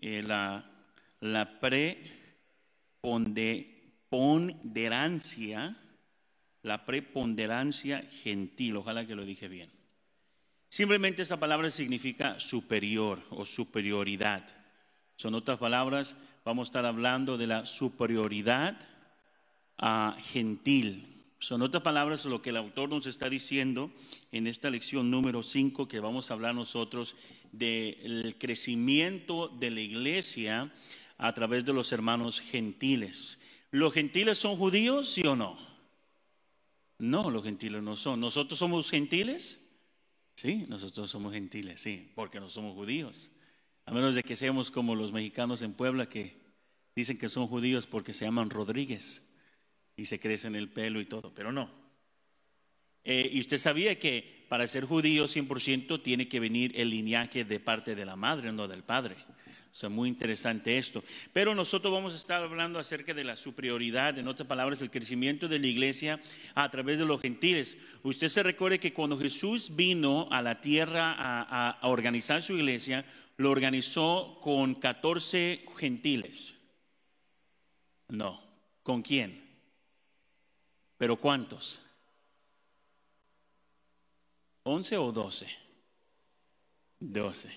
Eh, la, preponderancia, la preponderancia gentil, ojalá que lo dije bien. Simplemente esa palabra significa superior o superioridad. Son otras palabras, vamos a estar hablando de la superioridad a ah, gentil, son otras palabras, lo que el autor nos está diciendo en esta lección número 5 que vamos a hablar nosotros del crecimiento de la iglesia a través de los hermanos gentiles. ¿Los gentiles son judíos, sí o no? No, los gentiles no son. ¿Nosotros somos gentiles? Sí, nosotros somos gentiles, sí, porque no somos judíos. A menos de que seamos como los mexicanos en Puebla que dicen que son judíos porque se llaman Rodríguez y se en el pelo y todo, pero no. Eh, y usted sabía que para ser judío 100% tiene que venir el linaje de parte de la madre, no del padre. O sea, muy interesante esto. Pero nosotros vamos a estar hablando acerca de la superioridad, en otras palabras, el crecimiento de la iglesia a través de los gentiles. Usted se recuerde que cuando Jesús vino a la tierra a, a organizar su iglesia, lo organizó con 14 gentiles. No, ¿con quién? Pero ¿cuántos? ¿Once o doce? Doce.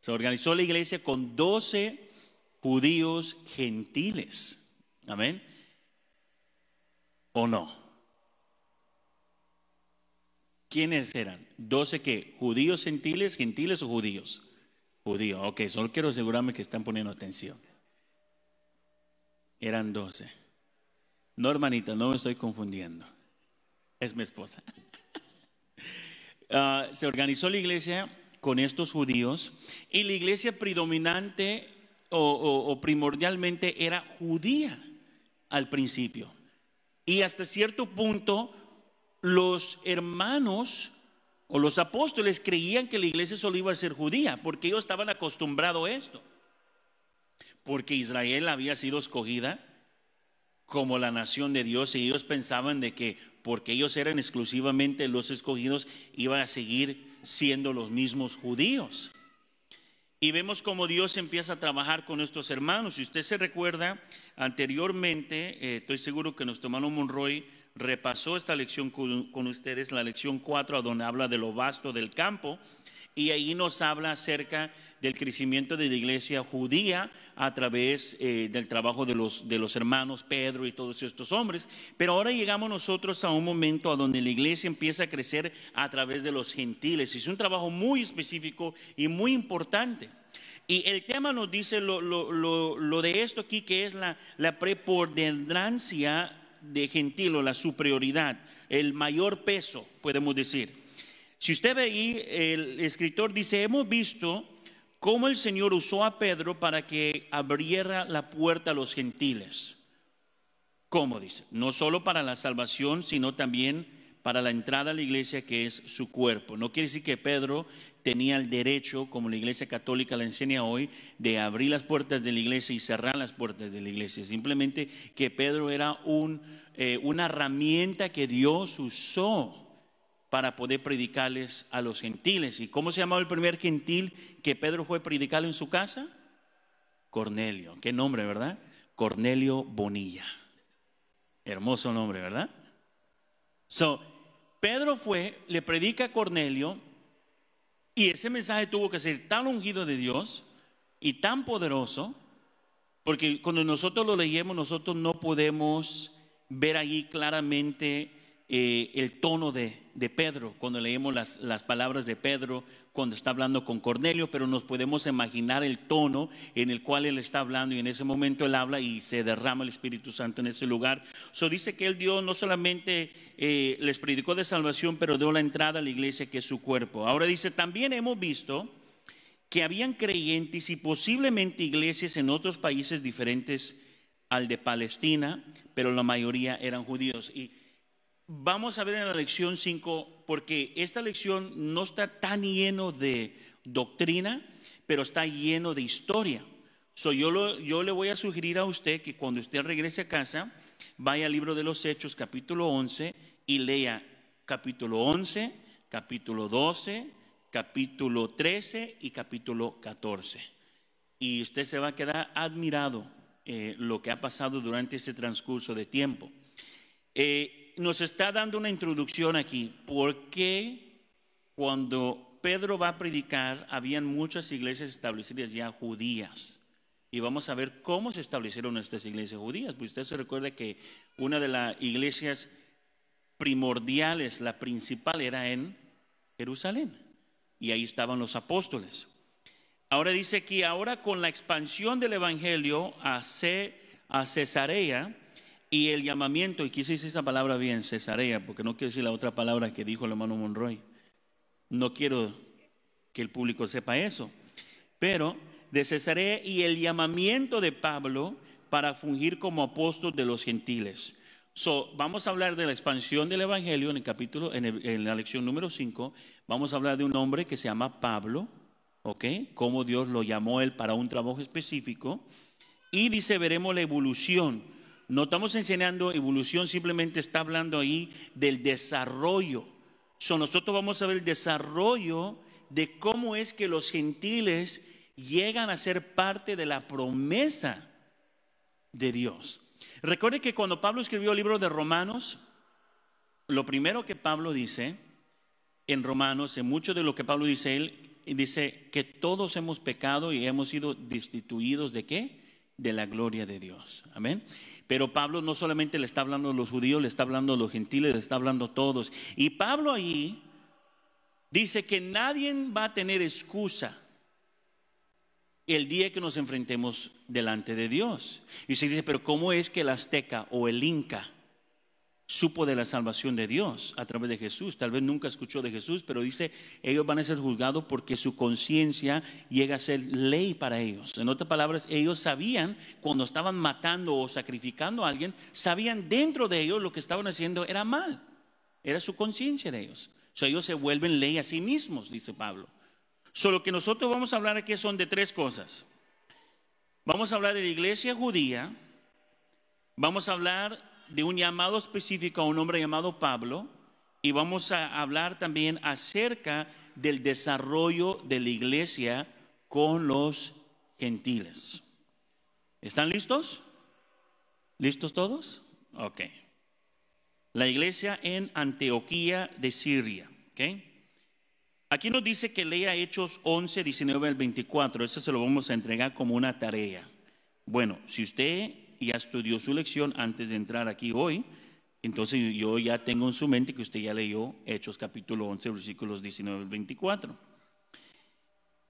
Se organizó la iglesia con doce judíos gentiles. Amén. ¿O no? ¿Quiénes eran? ¿Doce qué? ¿Judíos gentiles? ¿Gentiles o judíos? Judíos. Ok, solo quiero asegurarme que están poniendo atención. Eran doce. No, hermanita, no me estoy confundiendo. Es mi esposa. Ah, se organizó la iglesia con estos judíos y la iglesia predominante o, o primordialmente era judía al principio. Y hasta cierto punto los hermanos o los apóstoles creían que la iglesia solo iba a ser judía, porque ellos estaban acostumbrados a esto. Porque Israel había sido escogida como la nación de Dios y ellos pensaban de que porque ellos eran exclusivamente los escogidos, iban a seguir siendo los mismos judíos. Y vemos cómo Dios empieza a trabajar con nuestros hermanos. Si usted se recuerda, anteriormente, eh, estoy seguro que nuestro hermano Monroy repasó esta lección con, con ustedes, la lección 4, donde habla de lo vasto del campo y ahí nos habla acerca del crecimiento de la iglesia judía a través eh, del trabajo de los, hermanos Pedro y todos estos hombres. Pero ahora llegamos nosotros a un momento a donde la iglesia empieza a crecer a través de los gentiles. Es un trabajo muy específico y muy importante. Y el tema nos dice lo, de esto aquí, que es la, la preponderancia de gentil o la superioridad, el mayor peso, podemos decir. Si usted ve ahí, el escritor dice, hemos visto cómo el Señor usó a Pedro para que abriera la puerta a los gentiles. ¿Cómo dice? No solo para la salvación, sino también para la entrada a la iglesia que es su cuerpo. No quiere decir que Pedro tenía el derecho, como la iglesia católica la enseña hoy, de abrir las puertas de la iglesia y cerrar las puertas de la iglesia. Simplemente que Pedro era eh, una herramienta que Dios usó para poder predicarles a los gentiles. ¿Y cómo se llamaba el primer gentil que Pedro fue a en su casa? Cornelio. Qué nombre, ¿verdad? Cornelio Bonilla. Hermoso nombre, ¿verdad? So, Pedro fue, le predica a Cornelio y ese mensaje tuvo que ser tan ungido de Dios y tan poderoso, porque cuando nosotros lo leemos, nosotros no podemos ver allí claramente eh, el tono de, Pedro, cuando leemos las, palabras de Pedro, cuando está hablando con Cornelio, pero nos podemos imaginar el tono en el cual él está hablando y en ese momento él habla y se derrama el Espíritu Santo en ese lugar. eso dice que él dio, no solamente eh, les predicó de salvación, pero dio la entrada a la iglesia que es su cuerpo. Ahora dice, también hemos visto que habían creyentes y posiblemente iglesias en otros países diferentes al de Palestina, pero la mayoría eran judíos. Y vamos a ver en la lección 5, porque esta lección no está tan lleno de doctrina, pero está lleno de historia. soy yo, yo le voy a sugerir a usted que cuando usted regrese a casa, vaya al libro de los Hechos, capítulo 11, y lea capítulo 11, capítulo 12, capítulo 13 y capítulo 14. Y usted se va a quedar admirado eh, lo que ha pasado durante ese transcurso de tiempo. Eh, nos está dando una introducción aquí. porque cuando Pedro va a predicar habían muchas iglesias establecidas ya judías? Y vamos a ver cómo se establecieron estas iglesias judías. Pues usted se recuerda que una de las iglesias primordiales, la principal, era en Jerusalén. Y ahí estaban los apóstoles. Ahora dice que ahora con la expansión del Evangelio a Cesarea, y el llamamiento, y quise decir esa palabra bien, cesarea, porque no quiero decir la otra palabra que dijo el hermano Monroy. No quiero que el público sepa eso. Pero de cesarea y el llamamiento de Pablo para fungir como apóstol de los gentiles. So, vamos a hablar de la expansión del Evangelio en el capítulo, en, la lección número 5. Vamos a hablar de un hombre que se llama Pablo, ¿ok? Cómo Dios lo llamó él para un trabajo específico. Y dice, veremos la evolución no estamos enseñando evolución, simplemente está hablando ahí del desarrollo. So, nosotros vamos a ver el desarrollo de cómo es que los gentiles llegan a ser parte de la promesa de Dios. Recuerde que cuando Pablo escribió el libro de Romanos, lo primero que Pablo dice en Romanos, en mucho de lo que Pablo dice él, dice que todos hemos pecado y hemos sido destituidos de qué? De la gloria de Dios. Amén. Pero Pablo no solamente le está hablando a los judíos, le está hablando a los gentiles, le está hablando a todos. Y Pablo ahí dice que nadie va a tener excusa el día que nos enfrentemos delante de Dios. Y se dice, pero ¿cómo es que el azteca o el inca supo de la salvación de Dios a través de Jesús. Tal vez nunca escuchó de Jesús, pero dice, ellos van a ser juzgados porque su conciencia llega a ser ley para ellos. En otras palabras, ellos sabían cuando estaban matando o sacrificando a alguien, sabían dentro de ellos lo que estaban haciendo era mal. Era su conciencia de ellos. O sea, ellos se vuelven ley a sí mismos, dice Pablo. Solo que nosotros vamos a hablar aquí son de tres cosas. Vamos a hablar de la iglesia judía, vamos a hablar de un llamado específico a un hombre llamado Pablo y vamos a hablar también acerca del desarrollo de la iglesia con los gentiles. ¿Están listos? ¿Listos todos? Ok. La iglesia en Antioquía de Siria. Okay. Aquí nos dice que lea Hechos 11, 19 al 24. Eso se lo vamos a entregar como una tarea. Bueno, si usted ya estudió su lección antes de entrar aquí hoy, entonces yo ya tengo en su mente que usted ya leyó Hechos capítulo 11, versículos 19 al 24.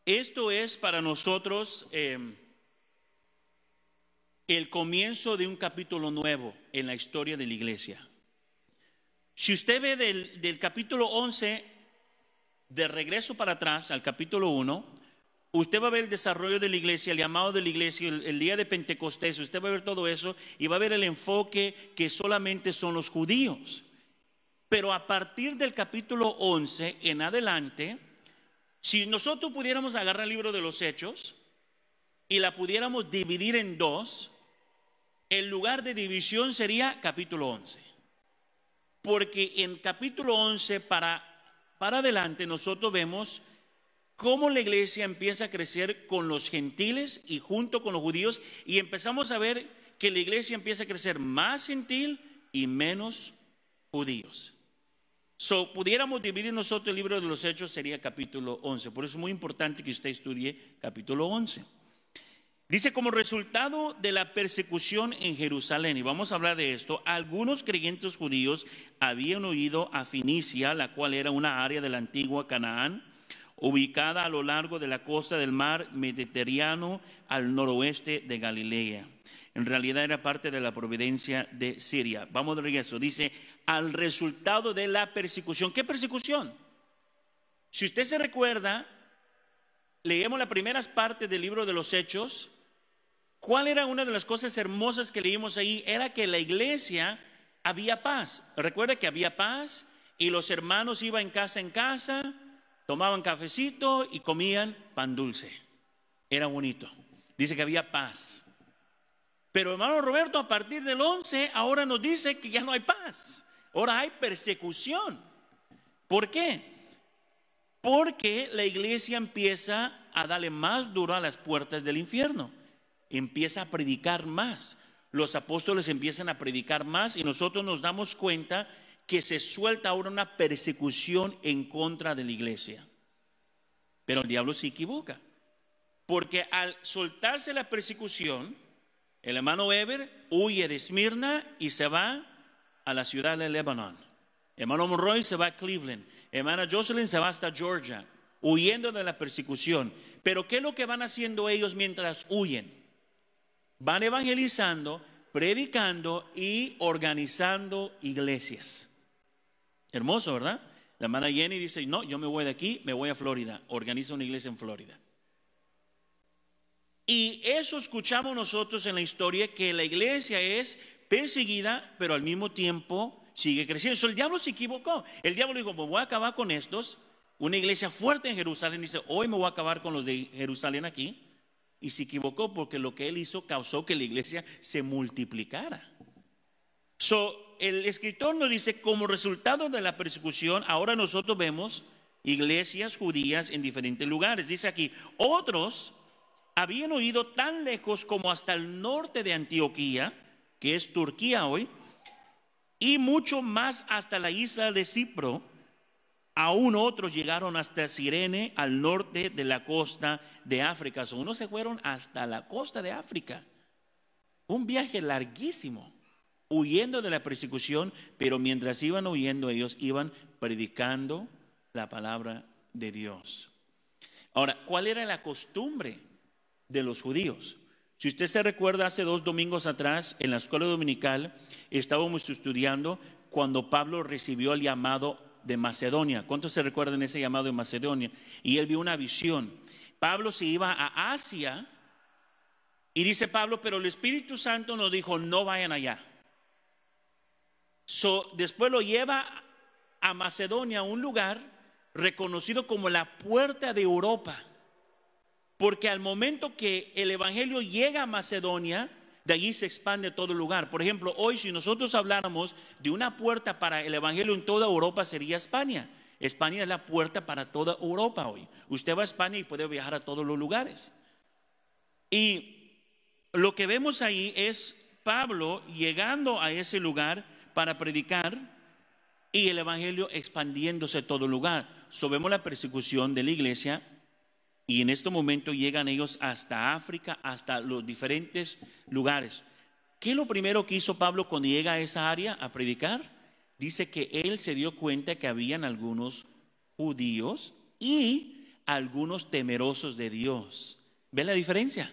Esto es para nosotros em, el comienzo de un capítulo nuevo en la historia de la iglesia. Si usted ve del, del capítulo 11, de regreso para atrás al capítulo 1, Usted va a ver el desarrollo de la iglesia, el llamado de la iglesia, el, día de Pentecostés, usted va a ver todo eso y va a ver el enfoque que solamente son los judíos. Pero a partir del capítulo 11 en adelante, si nosotros pudiéramos agarrar el libro de los hechos y la pudiéramos dividir en dos, el lugar de división sería capítulo 11. Porque en capítulo 11 para, para adelante nosotros vemos cómo la iglesia empieza a crecer con los gentiles y junto con los judíos y empezamos a ver que la iglesia empieza a crecer más gentil y menos judíos. So, pudiéramos dividir nosotros el libro de los Hechos, sería capítulo 11. Por eso es muy importante que usted estudie capítulo 11. Dice, como resultado de la persecución en Jerusalén, y vamos a hablar de esto, algunos creyentes judíos habían huido a Finicia, la cual era una área de la antigua Canaán, ubicada a lo largo de la costa del mar Mediterráneo al noroeste de Galilea. En realidad era parte de la providencia de Siria. Vamos de regreso. Dice, al resultado de la persecución. ¿Qué persecución? Si usted se recuerda, leemos las primeras partes del libro de los Hechos. ¿Cuál era una de las cosas hermosas que leímos ahí? Era que la iglesia había paz. Recuerda que había paz y los hermanos iban casa en casa tomaban cafecito y comían pan dulce. Era bonito. Dice que había paz. Pero hermano Roberto, a partir del 11, ahora nos dice que ya no hay paz. Ahora hay persecución. ¿Por qué? Porque la iglesia empieza a darle más duro a las puertas del infierno. Empieza a predicar más. Los apóstoles empiezan a predicar más y nosotros nos damos cuenta que se suelta ahora una persecución en contra de la iglesia. Pero el diablo se equivoca, porque al soltarse la persecución, el hermano Weber huye de Esmirna y se va a la ciudad de Lebanon. Hermano Monroy se va a Cleveland. Hermana Jocelyn se va hasta Georgia, huyendo de la persecución. Pero ¿qué es lo que van haciendo ellos mientras huyen? Van evangelizando, predicando y organizando iglesias. Hermoso, ¿verdad? La hermana Jenny dice, no, yo me voy de aquí, me voy a Florida. Organiza una iglesia en Florida. Y eso escuchamos nosotros en la historia, que la iglesia es perseguida, pero al mismo tiempo sigue creciendo. eso el diablo se equivocó. El diablo dijo, me voy a acabar con estos. Una iglesia fuerte en Jerusalén dice, hoy me voy a acabar con los de Jerusalén aquí. Y se equivocó porque lo que él hizo causó que la iglesia se multiplicara. So, el escritor nos dice, como resultado de la persecución, ahora nosotros vemos iglesias judías en diferentes lugares. Dice aquí, otros habían oído tan lejos como hasta el norte de Antioquía, que es Turquía hoy, y mucho más hasta la isla de Cipro. Aún otros llegaron hasta Sirene, al norte de la costa de África. unos se fueron hasta la costa de África. Un viaje larguísimo huyendo de la persecución, pero mientras iban huyendo ellos iban predicando la palabra de Dios. Ahora, ¿cuál era la costumbre de los judíos? Si usted se recuerda, hace dos domingos atrás, en la escuela dominical, estábamos estudiando cuando Pablo recibió el llamado de Macedonia. ¿Cuántos se recuerdan ese llamado de Macedonia? Y él vio una visión. Pablo se iba a Asia y dice Pablo, pero el Espíritu Santo nos dijo, no vayan allá después lo lleva a Macedonia, a un lugar reconocido como la puerta de Europa. Porque al momento que el Evangelio llega a Macedonia, de allí se expande todo el lugar. Por ejemplo, hoy si nosotros habláramos de una puerta para el Evangelio en toda Europa sería España. España es la puerta para toda Europa hoy. Usted va a España y puede viajar a todos los lugares. Y lo que vemos ahí es Pablo llegando a ese lugar para predicar y el Evangelio expandiéndose a todo lugar. Sobemos la persecución de la iglesia y en este momento llegan ellos hasta África, hasta los diferentes lugares. ¿Qué lo primero que hizo Pablo cuando llega a esa área a predicar? Dice que él se dio cuenta que habían algunos judíos y algunos temerosos de Dios. ¿Ve la diferencia?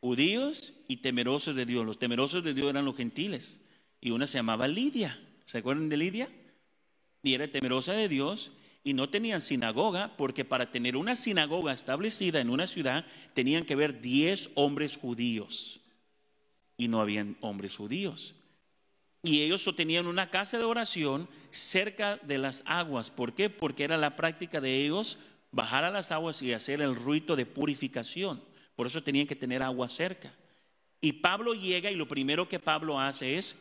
Judíos y temerosos de Dios. Los temerosos de Dios eran los gentiles y una se llamaba Lidia. ¿Se acuerdan de Lidia? Y era temerosa de Dios y no tenían sinagoga porque para tener una sinagoga establecida en una ciudad tenían que ver 10 hombres judíos. Y no habían hombres judíos. Y ellos tenían una casa de oración cerca de las aguas. ¿Por qué? Porque era la práctica de ellos bajar a las aguas y hacer el rito de purificación. Por eso tenían que tener agua cerca. Y Pablo llega y lo primero que Pablo hace es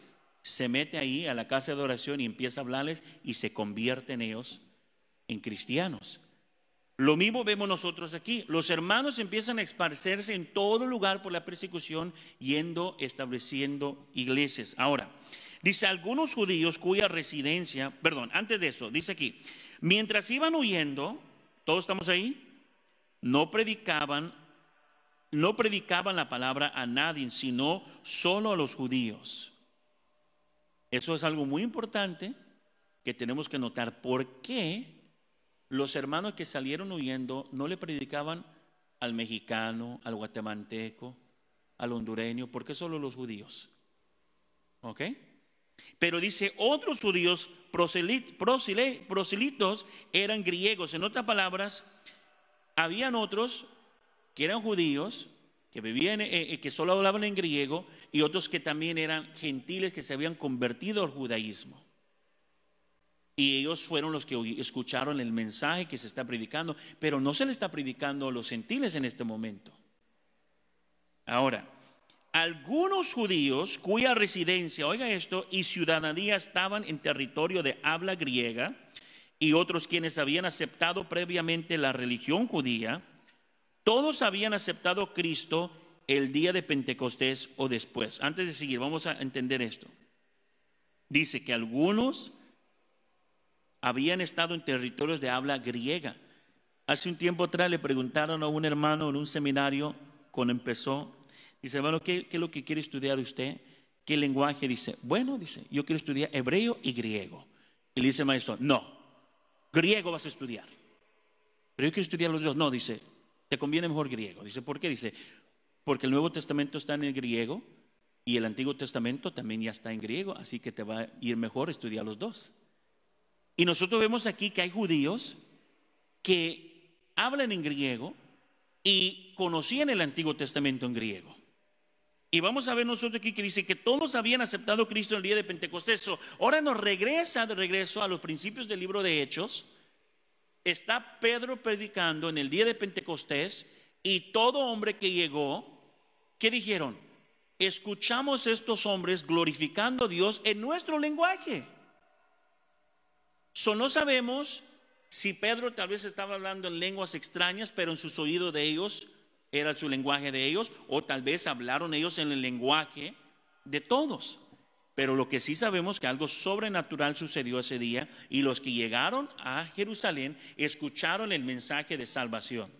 se mete ahí a la casa de oración y empieza a hablarles y se convierten ellos en cristianos. Lo mismo vemos nosotros aquí. Los hermanos empiezan a esparcerse en todo lugar por la persecución, yendo, estableciendo iglesias. Ahora, dice algunos judíos cuya residencia, perdón, antes de eso, dice aquí, mientras iban huyendo, todos estamos ahí, no predicaban, no predicaban la palabra a nadie, sino solo a los judíos. Eso es algo muy importante que tenemos que notar. ¿Por qué los hermanos que salieron huyendo no le predicaban al mexicano, al guatemalteco, al hondureño? ¿Por qué solo los judíos? ¿Ok? Pero dice, otros judíos proselitos eran griegos. En otras palabras, habían otros que eran judíos, que eh, eh, que solo hablaban en griego, y otros que también eran gentiles que se habían convertido al judaísmo. Y ellos fueron los que escucharon el mensaje que se está predicando, pero no se le está predicando a los gentiles en este momento. Ahora, algunos judíos cuya residencia, oiga esto, y ciudadanía estaban en territorio de habla griega, y otros quienes habían aceptado previamente la religión judía, todos habían aceptado a Cristo el día de Pentecostés o después. Antes de seguir, vamos a entender esto. Dice que algunos habían estado en territorios de habla griega. Hace un tiempo atrás le preguntaron a un hermano en un seminario, cuando empezó, dice, hermano, ¿qué, es lo que quiere estudiar usted? ¿Qué lenguaje? Dice, bueno, dice, yo quiero estudiar hebreo y griego. Y le dice maestro, no, griego vas a estudiar. Pero yo quiero estudiar los dos. No, dice, te conviene mejor griego. Dice, ¿por qué? Dice, porque el Nuevo Testamento está en el griego y el Antiguo Testamento también ya está en griego, así que te va a ir mejor estudiar los dos. Y nosotros vemos aquí que hay judíos que hablan en griego y conocían el Antiguo Testamento en griego. Y vamos a ver nosotros aquí que dice que todos habían aceptado a Cristo en el día de Pentecostés. Ahora nos regresa de regreso a los principios del libro de Hechos, está Pedro predicando en el día de Pentecostés y todo hombre que llegó, ¿qué dijeron? Escuchamos estos hombres glorificando a Dios en nuestro lenguaje. So, no sabemos si Pedro tal vez estaba hablando en lenguas extrañas, pero en sus oídos de ellos era su lenguaje de ellos, o tal vez hablaron ellos en el lenguaje de todos. Pero lo que sí sabemos que algo sobrenatural sucedió ese día y los que llegaron a Jerusalén escucharon el mensaje de salvación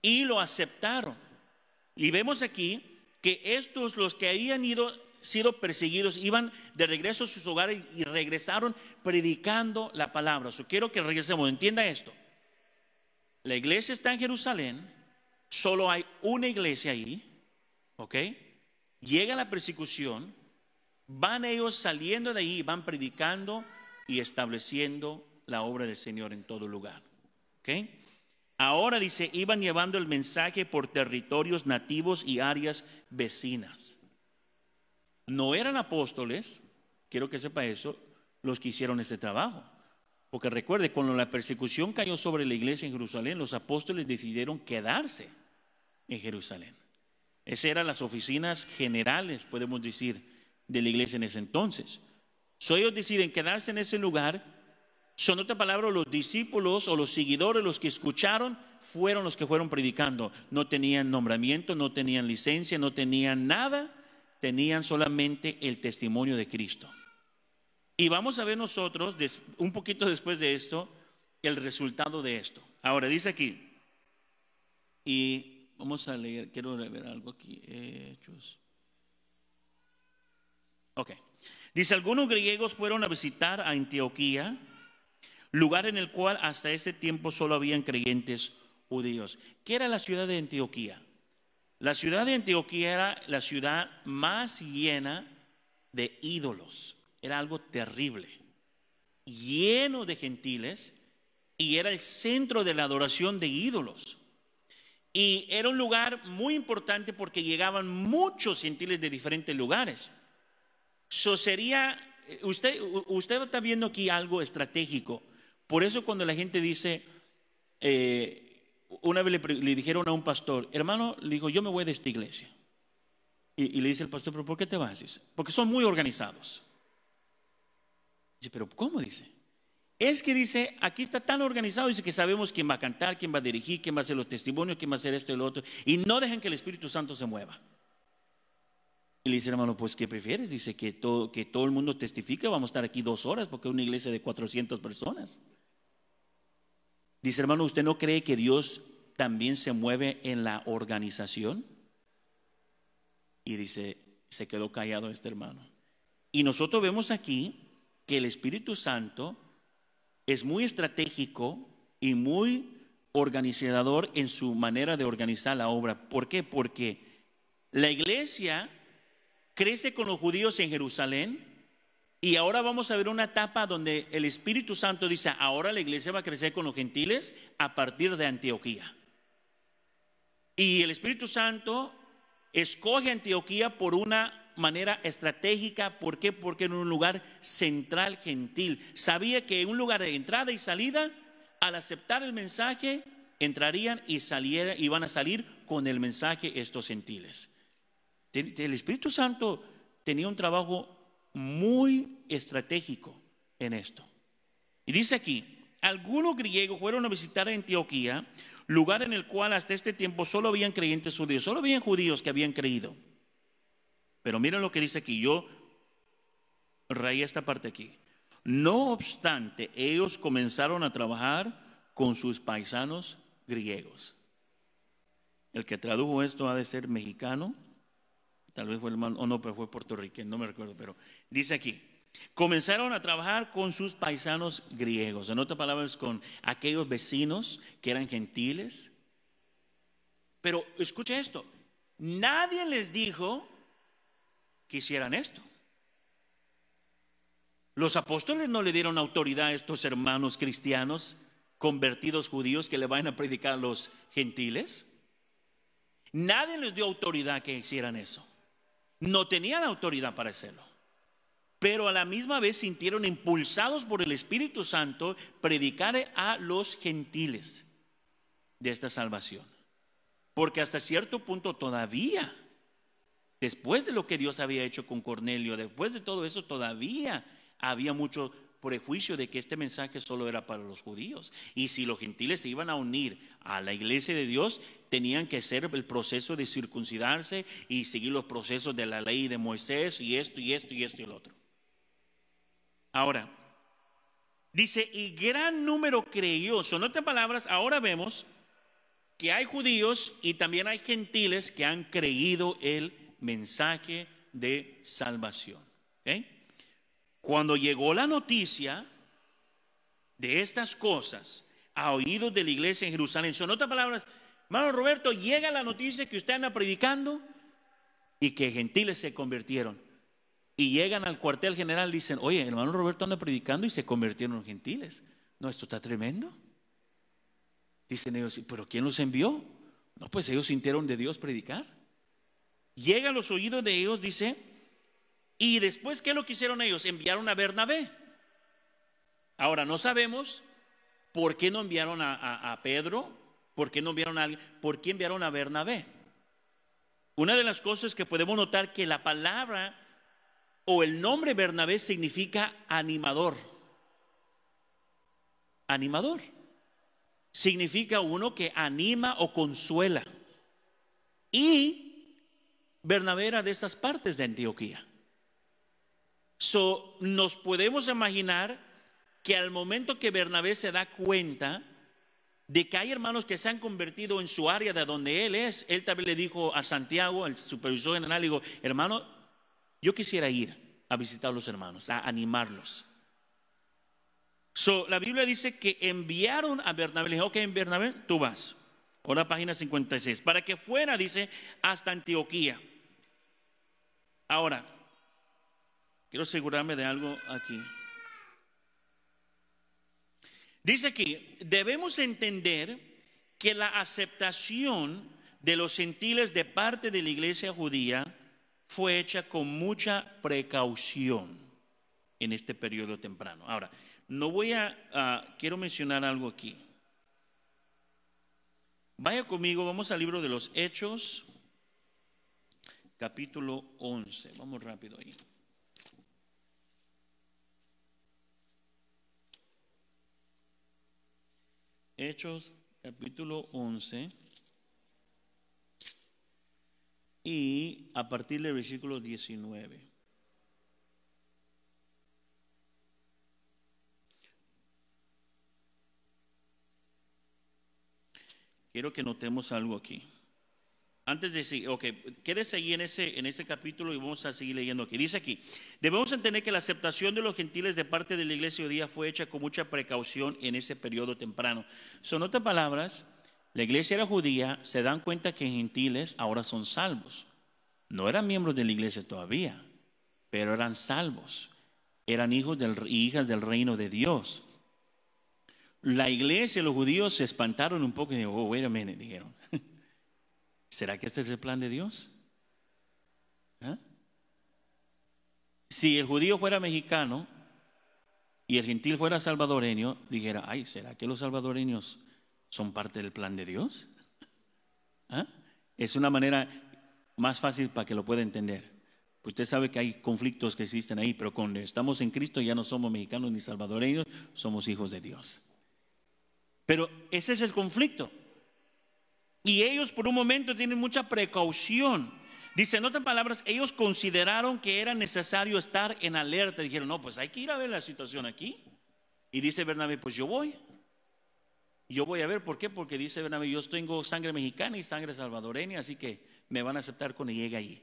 y lo aceptaron. Y vemos aquí que estos, los que habían ido, sido perseguidos, iban de regreso a sus hogares y regresaron predicando la palabra. quiero que regresemos, entienda esto. La iglesia está en Jerusalén, solo hay una iglesia ahí, ¿ok? Llega la persecución, Van ellos saliendo de ahí, van predicando y estableciendo la obra del Señor en todo lugar. Ahora dice, iban llevando el mensaje por territorios nativos y áreas vecinas. No eran apóstoles, quiero que sepa eso, los que hicieron este trabajo. Porque recuerde, cuando la persecución cayó sobre la iglesia en Jerusalén, los apóstoles decidieron quedarse en Jerusalén. Esas eran las oficinas generales, podemos decir, de la iglesia en ese entonces. So, ellos deciden quedarse en ese lugar. Son otra palabra, los discípulos o los seguidores, los que escucharon, fueron los que fueron predicando. No tenían nombramiento, no tenían licencia, no tenían nada. Tenían solamente el testimonio de Cristo. Y vamos a ver nosotros, un poquito después de esto, el resultado de esto. Ahora, dice aquí, y vamos a leer, quiero leer algo aquí, Hechos. Ok. Dice, algunos griegos fueron a visitar a Antioquía, lugar en el cual hasta ese tiempo solo habían creyentes judíos. ¿Qué era la ciudad de Antioquía? La ciudad de Antioquía era la ciudad más llena de ídolos. Era algo terrible, lleno de gentiles y era el centro de la adoración de ídolos. Y era un lugar muy importante porque llegaban muchos gentiles de diferentes lugares eso sería, eh, usted, usted está viendo aquí algo estratégico. Por eso cuando la gente dice, eh, una vez le, dijeron a un pastor, hermano, le dijo, yo me voy de esta iglesia. Y, le dice el pastor, pero ¿por qué te vas? Dice, porque son muy organizados. Dice, pero ¿cómo? Dice. Es que dice, aquí está tan organizado, dice que sabemos quién va a cantar, quién va a dirigir, quién va a hacer los testimonios, quién va a hacer esto y lo otro. Y no dejan que el Espíritu Santo se mueva. Y le dice hermano, pues ¿qué prefieres? Dice que todo, que todo el mundo testifique, vamos a estar aquí dos horas porque es una iglesia de 400 personas. Dice hermano, ¿usted no cree que Dios también se mueve en la organización? Y dice, se quedó callado este hermano. Y nosotros vemos aquí que el Espíritu Santo es muy estratégico y muy organizador en su manera de organizar la obra. ¿Por qué? Porque la iglesia crece con los judíos en Jerusalén y ahora vamos a ver una etapa donde el Espíritu Santo dice, ahora la iglesia va a crecer con los gentiles a partir de Antioquía. Y el Espíritu Santo escoge Antioquía por una manera estratégica. ¿Por qué? Porque era un lugar central gentil. Sabía que en un lugar de entrada y salida, al aceptar el mensaje, entrarían y salieran, iban a salir con el mensaje estos gentiles. El Espíritu Santo tenía un trabajo muy estratégico en esto. Y dice aquí, algunos griegos fueron a visitar Antioquía, lugar en el cual hasta este tiempo solo habían creyentes judíos, solo habían judíos que habían creído. Pero miren lo que dice aquí, yo raí esta parte aquí. No obstante, ellos comenzaron a trabajar con sus paisanos griegos. El que tradujo esto ha de ser mexicano, tal vez fue el hermano, o no, pero fue puertorriqueño, no me recuerdo, pero dice aquí, comenzaron a trabajar con sus paisanos griegos, en otras palabras, con aquellos vecinos que eran gentiles. Pero escucha esto, nadie les dijo que hicieran esto. Los apóstoles no le dieron autoridad a estos hermanos cristianos convertidos judíos que le vayan a predicar a los gentiles. Nadie les dio autoridad que hicieran eso no tenían autoridad para hacerlo. Pero a la misma vez sintieron impulsados por el Espíritu Santo predicar a los gentiles de esta salvación. Porque hasta cierto punto todavía, después de lo que Dios había hecho con Cornelio, después de todo eso, todavía había mucho Prejuicio de que este mensaje solo era para los judíos. Y si los gentiles se iban a unir a la iglesia de Dios, tenían que hacer el proceso de circuncidarse y seguir los procesos de la ley de Moisés y esto y esto y esto y el otro. Ahora, dice, y gran número creyó. Son otras palabras, ahora vemos que hay judíos y también hay gentiles que han creído el mensaje de salvación. Cuando llegó la noticia de estas cosas a oídos de la iglesia en Jerusalén, son otras palabras, hermano Roberto, llega la noticia que usted anda predicando y que gentiles se convirtieron. Y llegan al cuartel general dicen, oye, hermano Roberto anda predicando y se convirtieron en gentiles. No, esto está tremendo. Dicen ellos, pero ¿quién los envió? No, pues ellos sintieron de Dios predicar. Llega a los oídos de ellos, dice, y después, ¿qué es lo que hicieron ellos? Enviaron a Bernabé. Ahora, no sabemos por qué no enviaron a, Pedro, por qué no enviaron a alguien, por qué enviaron a Bernabé. Una de las cosas que podemos notar que la palabra o el nombre Bernabé significa animador. Animador. Significa uno que anima o consuela. Y Bernabé era de esas partes de Antioquía. So, nos podemos imaginar que al momento que Bernabé se da cuenta de que hay hermanos que se han convertido en su área de donde él es, él también le dijo a Santiago, al supervisor general, le hermano, yo quisiera ir a visitar a los hermanos, a animarlos. So, la Biblia dice que enviaron a Bernabé, le dijo, ok, Bernabé, tú vas. Ahora página 56, para que fuera, dice, hasta Antioquía. Ahora, Quiero asegurarme de algo aquí. Dice aquí, debemos entender que la aceptación de los gentiles de parte de la iglesia judía fue hecha con mucha precaución en este periodo temprano. Ahora, no voy a, quiero mencionar algo aquí. Vaya conmigo, vamos al libro de los Hechos, capítulo 11. Vamos rápido ahí. Hechos capítulo 11 y a partir del versículo 19. Quiero que notemos algo aquí. Antes de seguir, ok, quédese ahí en ese, capítulo y vamos a seguir leyendo aquí. Dice aquí, debemos entender que la aceptación de los gentiles de parte de la iglesia judía fue hecha con mucha precaución en ese periodo temprano. Son otras palabras, la iglesia era judía, se dan cuenta que gentiles ahora son salvos. No eran miembros de la iglesia todavía, pero eran salvos. Eran hijos y hijas del reino de Dios. La iglesia, los judíos se espantaron un poco y dijeron, oh, dijeron ¿Será que este es el plan de Dios? ¿Ah? Si el judío fuera mexicano y el gentil fuera salvadoreño, dijera, ay, ¿será que los salvadoreños son parte del plan de Dios? ¿Ah? Es una manera más fácil para que lo pueda entender. Usted sabe que hay conflictos que existen ahí, pero cuando estamos en Cristo ya no somos mexicanos ni salvadoreños, somos hijos de Dios. Pero ese es el conflicto. Y ellos por un momento tienen mucha precaución. Dice, en otras palabras, ellos consideraron que era necesario estar en alerta. Dijeron, no, pues hay que ir a ver la situación aquí. Y dice Bernabé, pues yo voy. Yo voy a ver, ¿por qué? Porque dice Bernabé, yo tengo sangre mexicana y sangre salvadoreña, así que me van a aceptar cuando llegue ahí.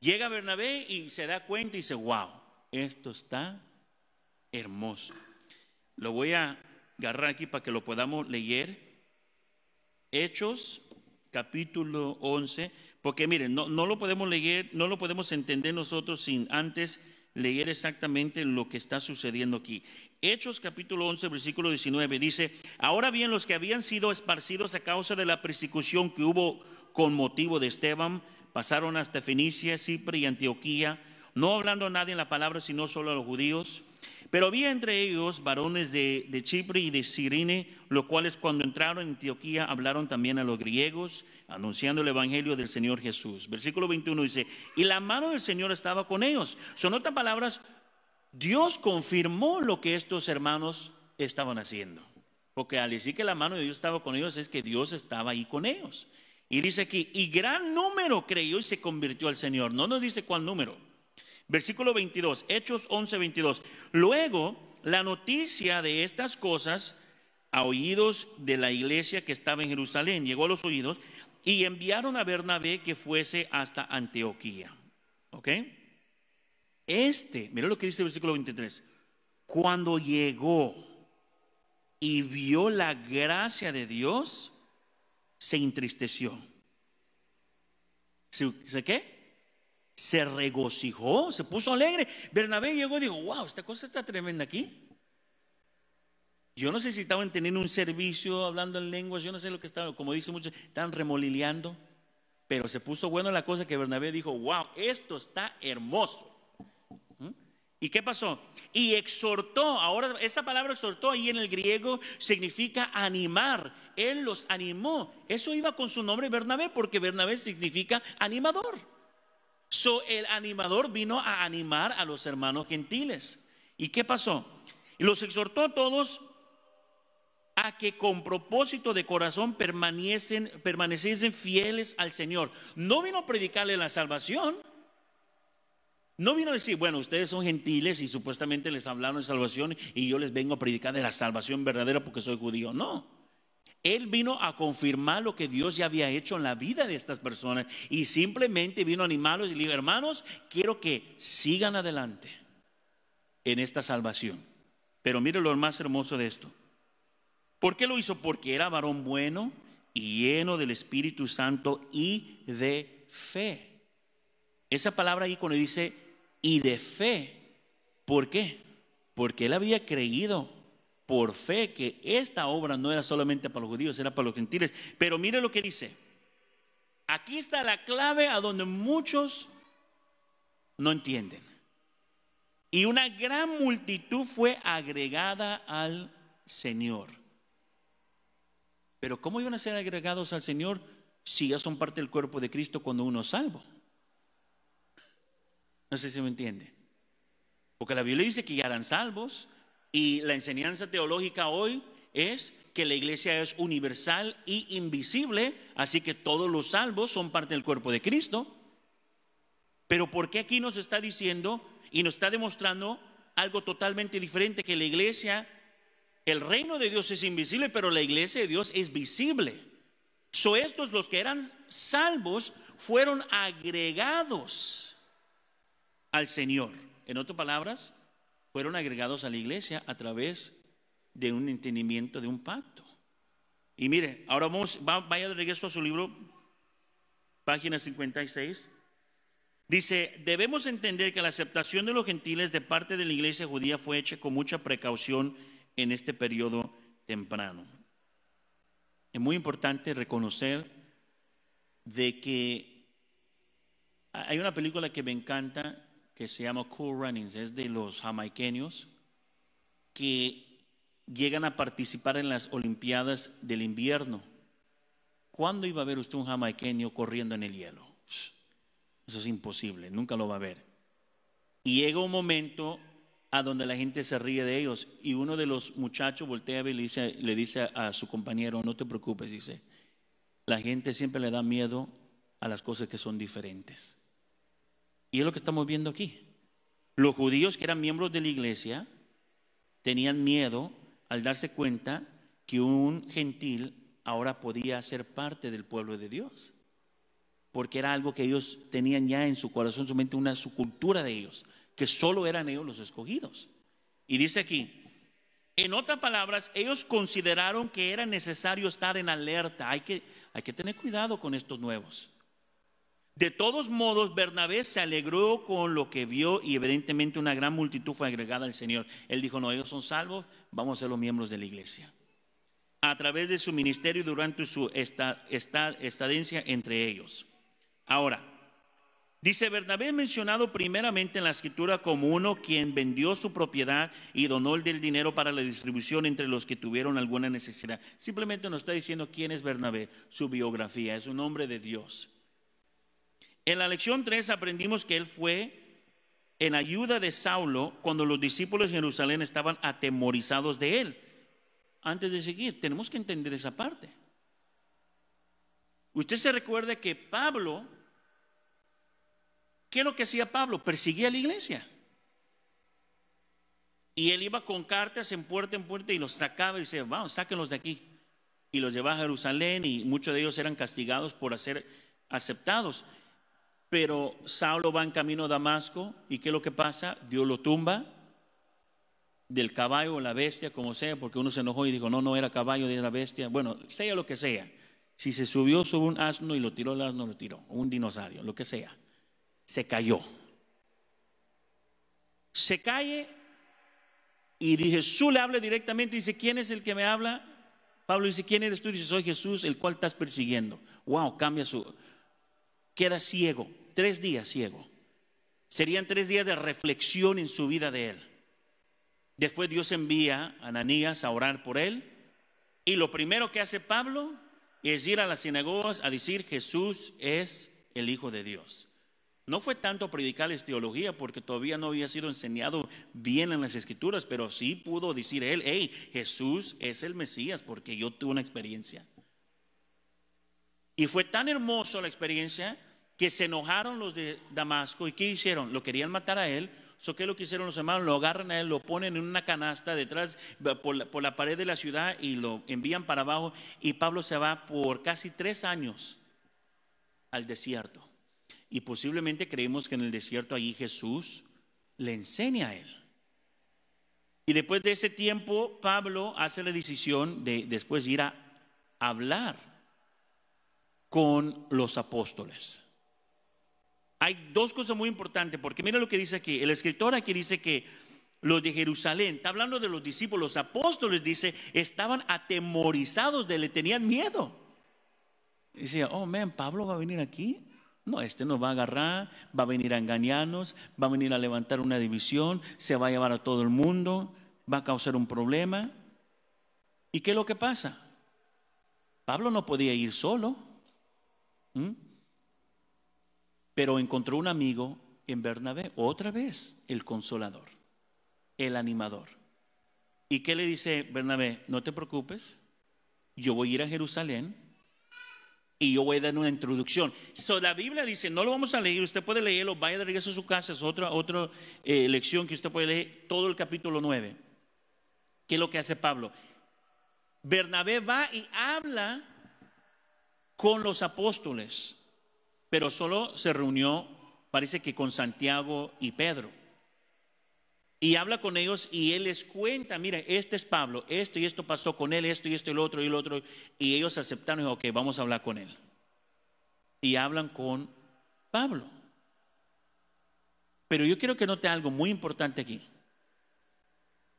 Llega Bernabé y se da cuenta y dice, wow, esto está hermoso. Lo voy a agarrar aquí para que lo podamos leer. Hechos capítulo 11, porque miren, no, lo podemos leer, no lo podemos entender nosotros sin antes leer exactamente lo que está sucediendo aquí. Hechos capítulo 11, versículo 19 dice, ahora bien los que habían sido esparcidos a causa de la persecución que hubo con motivo de Esteban, pasaron hasta Fenicia, Cipre y Antioquía, no hablando a nadie en la palabra, sino solo a los judíos. Pero había entre ellos varones de, Chipre y de Sirine, los cuales cuando entraron en Antioquía hablaron también a los griegos, anunciando el Evangelio del Señor Jesús. Versículo 21 dice, y la mano del Señor estaba con ellos. Son otras palabras, Dios confirmó lo que estos hermanos estaban haciendo. Porque al decir que la mano de Dios estaba con ellos es que Dios estaba ahí con ellos. Y dice aquí, y gran número creyó y se convirtió al Señor. No nos dice cuál número. Versículo 22, Hechos 11, 22. Luego, la noticia de estas cosas a oídos de la iglesia que estaba en Jerusalén llegó a los oídos y enviaron a Bernabé que fuese hasta Antioquía. ¿Ok? Este, mira lo que dice el versículo 23. Cuando llegó y vio la gracia de Dios, se entristeció. ¿Se, ¿se qué? se regocijó, se puso alegre. Bernabé llegó y dijo, wow, esta cosa está tremenda aquí. Yo no sé si estaban teniendo un servicio, hablando en lenguas, yo no sé lo que estaban, como dicen muchos, estaban remolileando, pero se puso bueno la cosa que Bernabé dijo, wow, esto está hermoso. ¿Mm? ¿Y qué pasó? Y exhortó, ahora esa palabra exhortó ahí en el griego significa animar, él los animó, eso iba con su nombre Bernabé, porque Bernabé significa animador el animador vino a animar a los hermanos gentiles. ¿Y qué pasó? los exhortó a todos a que con propósito de corazón permanecen, permaneciesen fieles al Señor. No vino a predicarle la salvación. No vino a decir, bueno, ustedes son gentiles y supuestamente les hablaron de salvación y yo les vengo a predicar de la salvación verdadera porque soy judío. No. Él vino a confirmar lo que Dios ya había hecho en la vida de estas personas y simplemente vino a animarlos y le dijo, hermanos, quiero que sigan adelante en esta salvación. Pero mire lo más hermoso de esto. ¿Por qué lo hizo? Porque era varón bueno y lleno del Espíritu Santo y de fe. Esa palabra ahí cuando dice y de fe, ¿por qué? Porque él había creído por fe que esta obra no era solamente para los judíos, era para los gentiles. Pero mire lo que dice. Aquí está la clave a donde muchos no entienden. Y una gran multitud fue agregada al Señor. Pero ¿cómo iban a ser agregados al Señor si ya son parte del cuerpo de Cristo cuando uno es salvo? No sé si me entiende. Porque la Biblia dice que ya eran salvos, y la enseñanza teológica hoy es que la iglesia es universal y invisible, así que todos los salvos son parte del cuerpo de Cristo. Pero ¿por qué aquí nos está diciendo y nos está demostrando algo totalmente diferente, que la iglesia, el reino de Dios es invisible, pero la iglesia de Dios es visible? So estos los que eran salvos fueron agregados al Señor. En otras palabras, fueron agregados a la iglesia a través de un entendimiento de un pacto. Y mire, ahora vamos, vaya de regreso a su libro, página 56. Dice, debemos entender que la aceptación de los gentiles de parte de la iglesia judía fue hecha con mucha precaución en este periodo temprano. Es muy importante reconocer de que hay una película que me encanta que se llama Cool Runnings, es de los jamaiqueños que llegan a participar en las Olimpiadas del invierno. ¿Cuándo iba a ver usted un jamaiqueño corriendo en el hielo? Eso es imposible, nunca lo va a ver. Y llega un momento a donde la gente se ríe de ellos y uno de los muchachos voltea y le dice, le dice a su compañero, no te preocupes, dice, la gente siempre le da miedo a las cosas que son diferentes. Y es lo que estamos viendo aquí. Los judíos que eran miembros de la iglesia tenían miedo al darse cuenta que un gentil ahora podía ser parte del pueblo de Dios, porque era algo que ellos tenían ya en su corazón, su mente, una subcultura de ellos, que solo eran ellos los escogidos. Y dice aquí, en otras palabras, ellos consideraron que era necesario estar en alerta, hay que, hay que tener cuidado con estos nuevos. De todos modos, Bernabé se alegró con lo que vio y evidentemente una gran multitud fue agregada al Señor. Él dijo, no, ellos son salvos, vamos a ser los miembros de la iglesia. A través de su ministerio y durante su esta, estadencia entre ellos. Ahora, dice Bernabé mencionado primeramente en la escritura como uno quien vendió su propiedad y donó el del dinero para la distribución entre los que tuvieron alguna necesidad. Simplemente nos está diciendo quién es Bernabé, su biografía, es un hombre de Dios en la lección 3 aprendimos que él fue en ayuda de Saulo cuando los discípulos de Jerusalén estaban atemorizados de él. Antes de seguir, tenemos que entender esa parte. Usted se recuerda que Pablo, ¿qué es lo que hacía Pablo? Perseguía a la iglesia. Y él iba con cartas en puerta en puerta y los sacaba y decía, vamos, sáquenlos de aquí. Y los llevaba a Jerusalén y muchos de ellos eran castigados por ser aceptados pero Saulo va en camino a Damasco y ¿qué es lo que pasa? Dios lo tumba del caballo o la bestia, como sea, porque uno se enojó y dijo, no, no era caballo, era bestia. Bueno, sea lo que sea. Si se subió sobre un asno y lo tiró, el asno lo tiró, un dinosaurio, lo que sea. Se cayó. Se cae y Jesús le habla directamente, dice, ¿quién es el que me habla? Pablo dice, ¿quién eres tú? Dice, soy Jesús, el cual estás persiguiendo. Wow, cambia su... Queda ciego tres días ciego. Serían tres días de reflexión en su vida de él. Después Dios envía a Ananías a orar por él. Y lo primero que hace Pablo es ir a las sinagogas a decir Jesús es el Hijo de Dios. No fue tanto predicarles teología porque todavía no había sido enseñado bien en las escrituras, pero sí pudo decir él, hey, Jesús es el Mesías porque yo tuve una experiencia. Y fue tan hermoso la experiencia que se enojaron los de Damasco y ¿qué hicieron? Lo querían matar a él. So, ¿Qué lo que hicieron los hermanos? Lo agarran a él, lo ponen en una canasta detrás por la, pared de la ciudad y lo envían para abajo. Y Pablo se va por casi tres años al desierto. Y posiblemente creemos que en el desierto allí Jesús le enseña a él. Y después de ese tiempo, Pablo hace la decisión de después ir a hablar con los apóstoles. Hay dos cosas muy importantes, porque mira lo que dice aquí. El escritor aquí dice que los de Jerusalén, está hablando de los discípulos, los apóstoles, dice, estaban atemorizados, de, le tenían miedo. Dice, oh, man, Pablo va a venir aquí. No, este nos va a agarrar, va a venir a engañarnos, va a venir a levantar una división, se va a llevar a todo el mundo, va a causar un problema. ¿Y qué es lo que pasa? Pablo no podía ir solo pero encontró un amigo en Bernabé, otra vez el consolador, el animador. ¿Y qué le dice Bernabé? No te preocupes, yo voy a ir a Jerusalén y yo voy a dar una introducción. la Biblia dice, no lo vamos a leer, usted puede leerlo, vaya de regreso a su casa, es otra, otra eh, lección que usted puede leer, todo el capítulo 9. ¿Qué es lo que hace Pablo? Bernabé va y habla con los apóstoles, pero solo se reunió, parece que con Santiago y Pedro. Y habla con ellos y él les cuenta, mira, este es Pablo, esto y esto pasó con él, esto y esto y lo otro y lo otro. Y ellos aceptaron y ok, vamos a hablar con él. Y hablan con Pablo. Pero yo quiero que note algo muy importante aquí.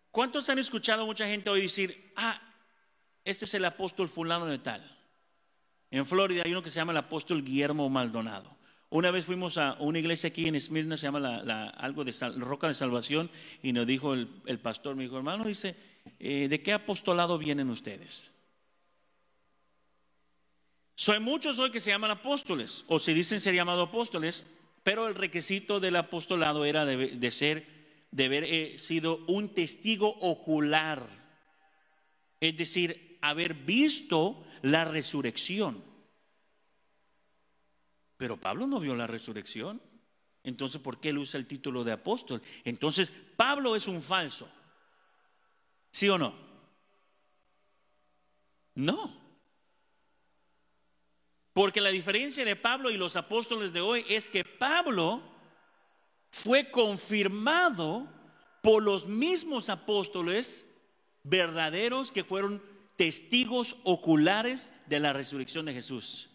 ¿Cuántos han escuchado mucha gente hoy decir, ah, este es el apóstol fulano de tal? En Florida hay uno que se llama el apóstol Guillermo Maldonado. Una vez fuimos a una iglesia aquí en Esmirna, se llama la, algo de Roca de Salvación, y nos dijo el, pastor, mi hijo hermano, dice, eh, ¿de qué apostolado vienen ustedes? Soy muchos hoy que se llaman apóstoles, o se dicen ser llamados apóstoles, pero el requisito del apostolado era de, ser, de haber eh, sido un testigo ocular, es decir, haber visto la resurrección. Pero Pablo no vio la resurrección. Entonces, ¿por qué él usa el título de apóstol? Entonces, Pablo es un falso. ¿Sí o no? No. Porque la diferencia de Pablo y los apóstoles de hoy es que Pablo fue confirmado por los mismos apóstoles verdaderos que fueron testigos oculares de la resurrección de Jesús.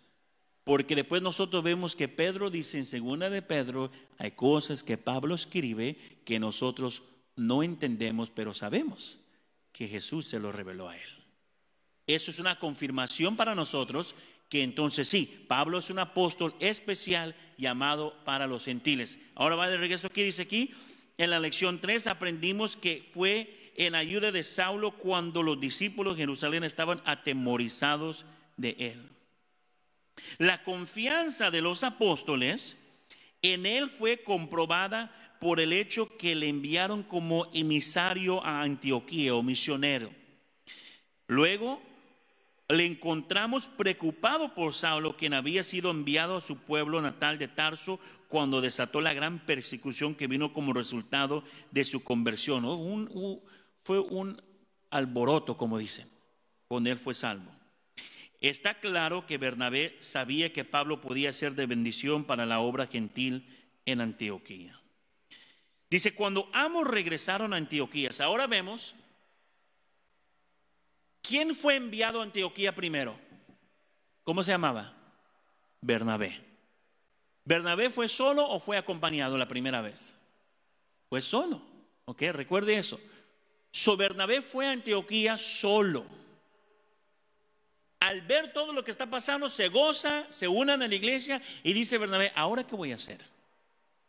Porque después nosotros vemos que Pedro dice en segunda de Pedro, hay cosas que Pablo escribe que nosotros no entendemos, pero sabemos que Jesús se lo reveló a él. Eso es una confirmación para nosotros que entonces sí, Pablo es un apóstol especial llamado para los gentiles. Ahora va de regreso, aquí dice aquí? En la lección 3 aprendimos que fue en ayuda de Saulo cuando los discípulos de Jerusalén estaban atemorizados de él. La confianza de los apóstoles en él fue comprobada por el hecho que le enviaron como emisario a Antioquía o misionero. Luego le encontramos preocupado por Saulo, quien había sido enviado a su pueblo natal de Tarso cuando desató la gran persecución que vino como resultado de su conversión. un, fue un alboroto, como dicen. Con él fue salvo. Está claro que Bernabé sabía que Pablo podía ser de bendición para la obra gentil en Antioquía. Dice, cuando ambos regresaron a Antioquía, ahora vemos, ¿quién fue enviado a Antioquía primero? ¿Cómo se llamaba? Bernabé. ¿Bernabé fue solo o fue acompañado la primera vez? Fue solo. ¿Ok? Recuerde eso. So Bernabé fue a Antioquía solo. Al ver todo lo que está pasando, se goza, se unan a la iglesia y dice Bernabé, ¿ahora qué voy a hacer?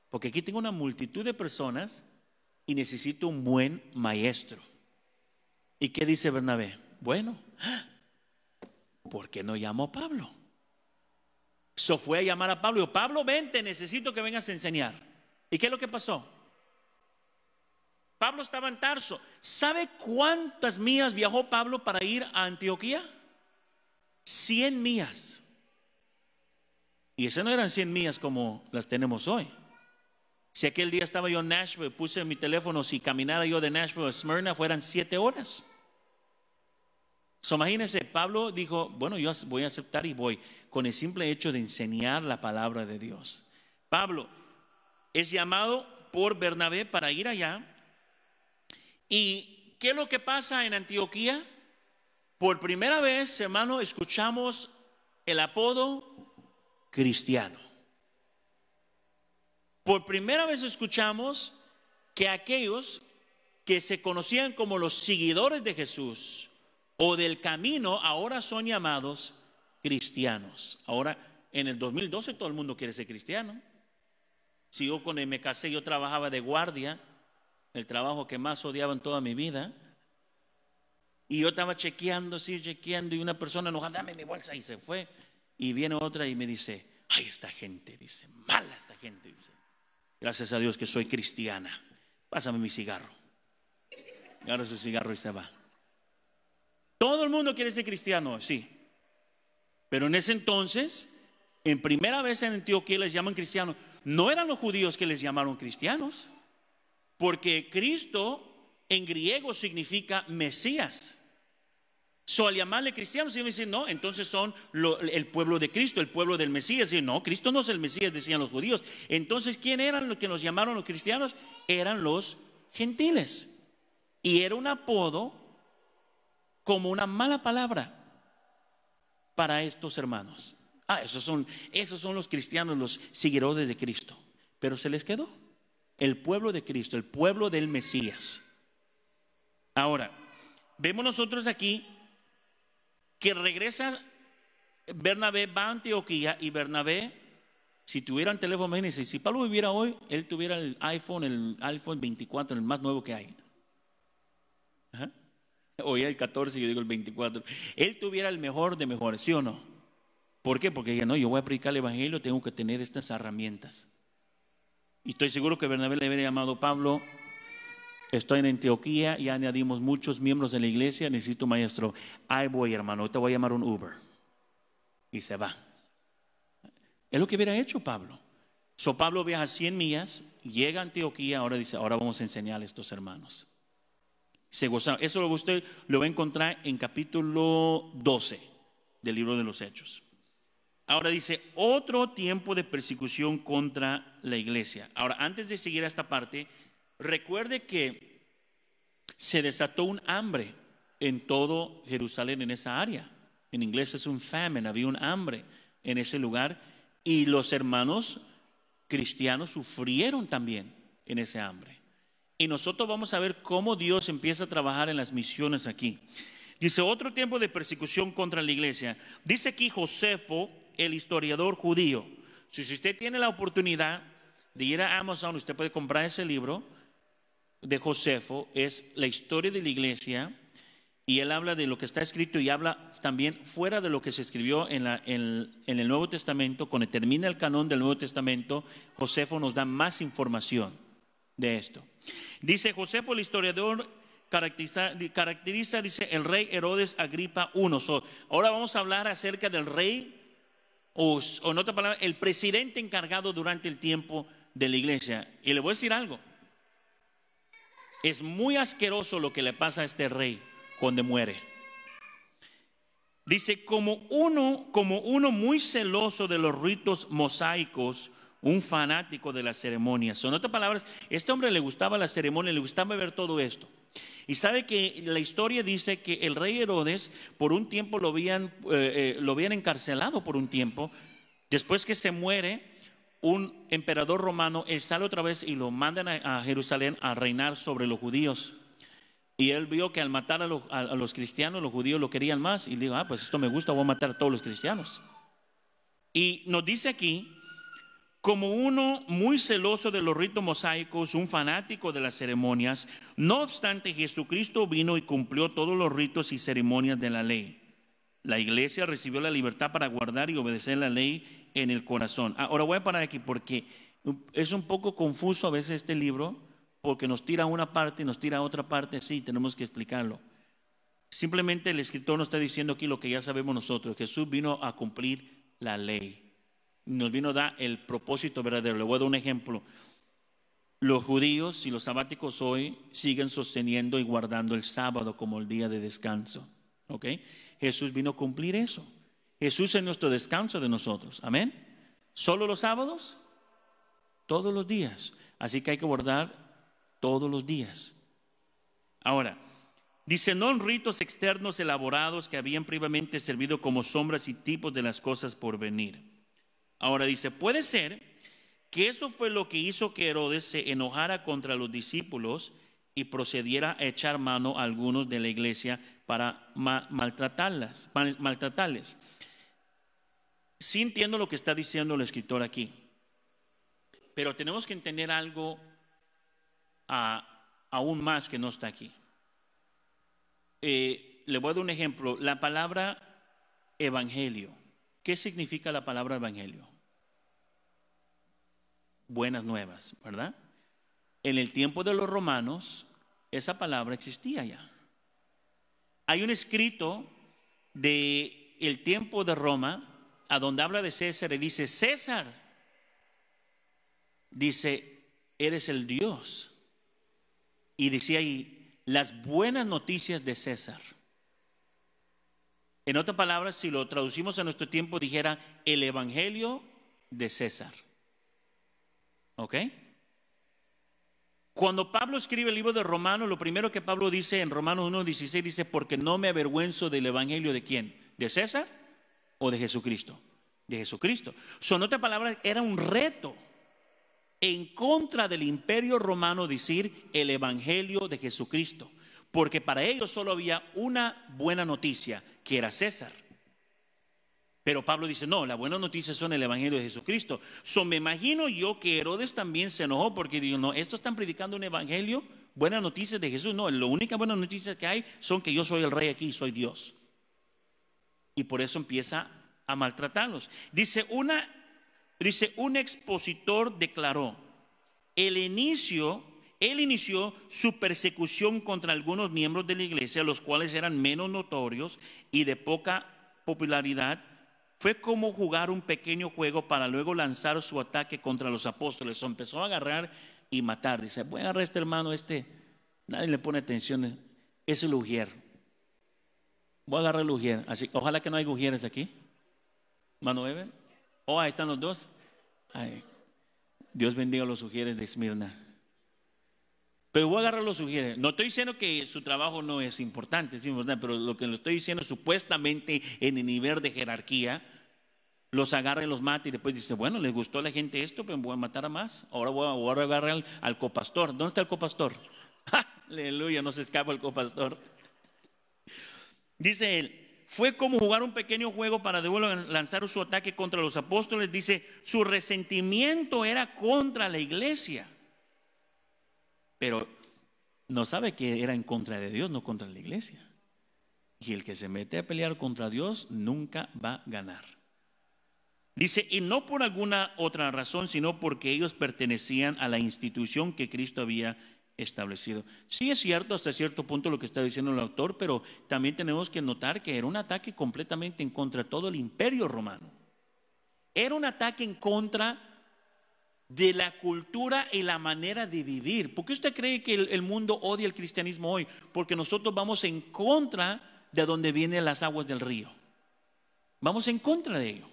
Porque aquí tengo una multitud de personas y necesito un buen maestro. ¿Y qué dice Bernabé? Bueno, ¿por qué no llamo a Pablo? So fue a llamar a Pablo y dijo, Pablo, ven, te necesito que vengas a enseñar. ¿Y qué es lo que pasó? Pablo estaba en Tarso. ¿Sabe cuántas mías viajó Pablo para ir a Antioquía? 100 millas. Y esas no eran 100 millas como las tenemos hoy. Si aquel día estaba yo en Nashville, puse mi teléfono, si caminara yo de Nashville a Smyrna, fueran 7 horas. imagínense, Pablo dijo, bueno, yo voy a aceptar y voy, con el simple hecho de enseñar la palabra de Dios. Pablo es llamado por Bernabé para ir allá, ¿Y qué es lo que pasa en Antioquía? Por primera vez, hermano, escuchamos el apodo cristiano. Por primera vez escuchamos que aquellos que se conocían como los seguidores de Jesús o del camino ahora son llamados cristianos. Ahora, en el 2012 todo el mundo quiere ser cristiano. Si con el me yo trabajaba de guardia el trabajo que más odiaba en toda mi vida. Y yo estaba chequeando, sí, chequeando, y una persona enojada, dame mi bolsa, y se fue. Y viene otra y me dice, ay, esta gente, dice, mala esta gente, dice. Gracias a Dios que soy cristiana. Pásame mi cigarro. Agarra su cigarro y se va. Todo el mundo quiere ser cristiano, sí. Pero en ese entonces, en primera vez en Antioquía les llaman cristianos. No eran los judíos que les llamaron cristianos porque Cristo en griego significa Mesías. Sol llamarle cristianos, me dicen, no, entonces son el pueblo de Cristo, el pueblo del Mesías. Y no, Cristo no es el Mesías, decían los judíos. Entonces, ¿quién eran los que nos llamaron los cristianos? Eran los gentiles. Y era un apodo como una mala palabra para estos hermanos. Ah, esos son, esos son los cristianos, los seguidores de Cristo. Pero se les quedó el pueblo de Cristo, el pueblo del Mesías. Ahora, vemos nosotros aquí que regresa Bernabé, va a Antioquía y Bernabé, si tuvieran teléfono, imagínense, si Pablo viviera hoy, él tuviera el iPhone, el iPhone 24, el más nuevo que hay. Hoy el 14, yo digo el 24. Él tuviera el mejor de mejores, ¿sí o no? ¿Por qué? Porque no, yo voy a predicar el Evangelio, tengo que tener estas herramientas. Y estoy seguro que Bernabé le hubiera llamado Pablo, estoy en Antioquía, y añadimos muchos miembros de la iglesia, necesito maestro. Ahí voy, hermano, te voy a llamar un Uber. Y se va. Es lo que hubiera hecho Pablo. So Pablo viaja 100 millas, llega a Antioquía, ahora dice, ahora vamos a enseñar a estos hermanos. Se gozaron. Eso lo usted lo va a encontrar en capítulo 12 del libro de los Hechos. Ahora dice, otro tiempo de persecución contra la iglesia. Ahora, antes de seguir a esta parte, recuerde que se desató un hambre en todo Jerusalén, en esa área. En inglés es un famine, había un hambre en ese lugar. Y los hermanos cristianos sufrieron también en ese hambre. Y nosotros vamos a ver cómo Dios empieza a trabajar en las misiones aquí. Dice, otro tiempo de persecución contra la iglesia. Dice aquí Josefo, el historiador judío. Si, usted tiene la oportunidad de ir a Amazon, usted puede comprar ese libro de Josefo, es la historia de la iglesia, y él habla de lo que está escrito y habla también fuera de lo que se escribió en, el Nuevo Testamento. Cuando termina el canon del Nuevo Testamento, Josefo nos da más información de esto. Dice Josefo, el historiador, caracteriza, dice, el rey Herodes Agripa I. ahora vamos a hablar acerca del rey o, en otra palabra, el presidente encargado durante el tiempo de la iglesia. Y le voy a decir algo. Es muy asqueroso lo que le pasa a este rey cuando muere. Dice, como uno, como uno muy celoso de los ritos mosaicos, un fanático de las ceremonias. En otras palabras, este hombre le gustaba la ceremonia, le gustaba ver todo esto. Y sabe que la historia dice que el rey Herodes por un tiempo lo habían, eh, eh, lo encarcelado por un tiempo. Después que se muere un emperador romano, él sale otra vez y lo mandan a, Jerusalén a reinar sobre los judíos. Y él vio que al matar a los, cristianos, los judíos lo querían más. Y dijo, ah, pues esto me gusta, voy a matar a todos los cristianos. Y nos dice aquí como uno muy celoso de los ritos mosaicos, un fanático de las ceremonias, no obstante Jesucristo vino y cumplió todos los ritos y ceremonias de la ley. La iglesia recibió la libertad para guardar y obedecer la ley en el corazón. Ahora voy a parar aquí porque es un poco confuso a veces este libro, porque nos tira una parte y nos tira otra parte, sí, tenemos que explicarlo. Simplemente el escritor nos está diciendo aquí lo que ya sabemos nosotros, Jesús vino a cumplir la ley nos vino a dar el propósito verdadero. Le voy a dar un ejemplo. Los judíos y los sabáticos hoy siguen sosteniendo y guardando el sábado como el día de descanso. Jesús vino a cumplir eso. Jesús es nuestro descanso de nosotros. Amén. ¿Solo los sábados? Todos los días. Así que hay que guardar todos los días. Ahora, dice, no en ritos externos elaborados que habían previamente servido como sombras y tipos de las cosas por venir Ahora dice, puede ser que eso fue lo que hizo que Herodes se enojara contra los discípulos y procediera a echar mano a algunos de la iglesia para maltratarlas, maltratarles. Sí entiendo lo que está diciendo el escritor aquí, pero tenemos que entender algo ah, aún más que no está aquí. Eh, le voy a dar un ejemplo. La palabra evangelio ¿Qué significa la palabra evangelio? Buenas nuevas, ¿verdad? En el tiempo de los romanos, esa palabra existía ya. Hay un escrito de el tiempo de Roma, a donde habla de César y dice, César, dice, eres el Dios. Y decía ahí, las buenas noticias de César. En otras palabras, si lo traducimos a nuestro tiempo, dijera el Evangelio de César. ¿Ok? Cuando Pablo escribe el libro de Romanos, lo primero que Pablo dice en Romanos 1.16 dice, porque no me avergüenzo del Evangelio de quién, de César o de Jesucristo, de Jesucristo. son en otras palabras, era un reto en contra del imperio romano decir el Evangelio de Jesucristo porque para ellos solo había una buena noticia, que era César. Pero Pablo dice, no, las buenas noticias son el Evangelio de Jesucristo. So, me imagino yo que Herodes también se enojó porque dijo, no, estos están predicando un Evangelio, buenas noticias de Jesús. No, lo única buena noticia que hay son que yo soy el rey aquí, soy Dios. Y por eso empieza a maltratarlos. Dice, una, dice un expositor declaró, el inicio él inició su persecución contra algunos miembros de la iglesia, los cuales eran menos notorios y de poca popularidad. Fue como jugar un pequeño juego para luego lanzar su ataque contra los apóstoles. empezó a agarrar y matar. Dice, voy a agarrar este hermano, este. Nadie le pone atención. Es el ujier. Voy a agarrar el ujier. Así, ojalá que no haya ujieres aquí. Mano Eben. Oh, ahí están los dos. Dios bendiga a los ujieres de Esmirna. Pero voy a agarrar los sugiere. No estoy diciendo que su trabajo no es importante, pero lo que le estoy diciendo supuestamente en el nivel de jerarquía, los agarra y los mata y después dice, bueno, les gustó a la gente esto, pero voy a matar a más. Ahora voy a, agarrar al, copastor. ¿Dónde está el copastor? Aleluya, no se escapa el copastor. Dice él, fue como jugar un pequeño juego para de lanzar su ataque contra los apóstoles. Dice, su resentimiento era contra la iglesia. Pero no sabe que era en contra de Dios, no contra la iglesia. Y el que se mete a pelear contra Dios nunca va a ganar. Dice, y no por alguna otra razón, sino porque ellos pertenecían a la institución que Cristo había establecido. Sí es cierto hasta cierto punto lo que está diciendo el autor, pero también tenemos que notar que era un ataque completamente en contra de todo el imperio romano. Era un ataque en contra de la cultura y la manera de vivir. ¿Por qué usted cree que el, mundo odia el cristianismo hoy? Porque nosotros vamos en contra de donde vienen las aguas del río. Vamos en contra de ello.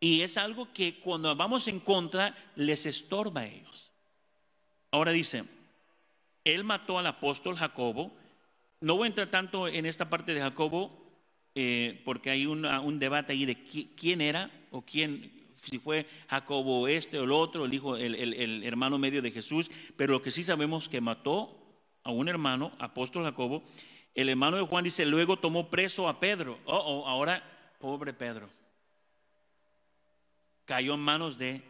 Y es algo que cuando vamos en contra les estorba a ellos. Ahora dice, él mató al apóstol Jacobo. No voy a entrar tanto en esta parte de Jacobo eh, porque hay un debate ahí de quién era o quién, si fue Jacobo este o el otro, el hijo, el, hermano medio de Jesús, pero lo que sí sabemos que mató a un hermano, apóstol Jacobo, el hermano de Juan dice, luego tomó preso a Pedro. Oh, oh, ahora, pobre Pedro. Cayó en manos de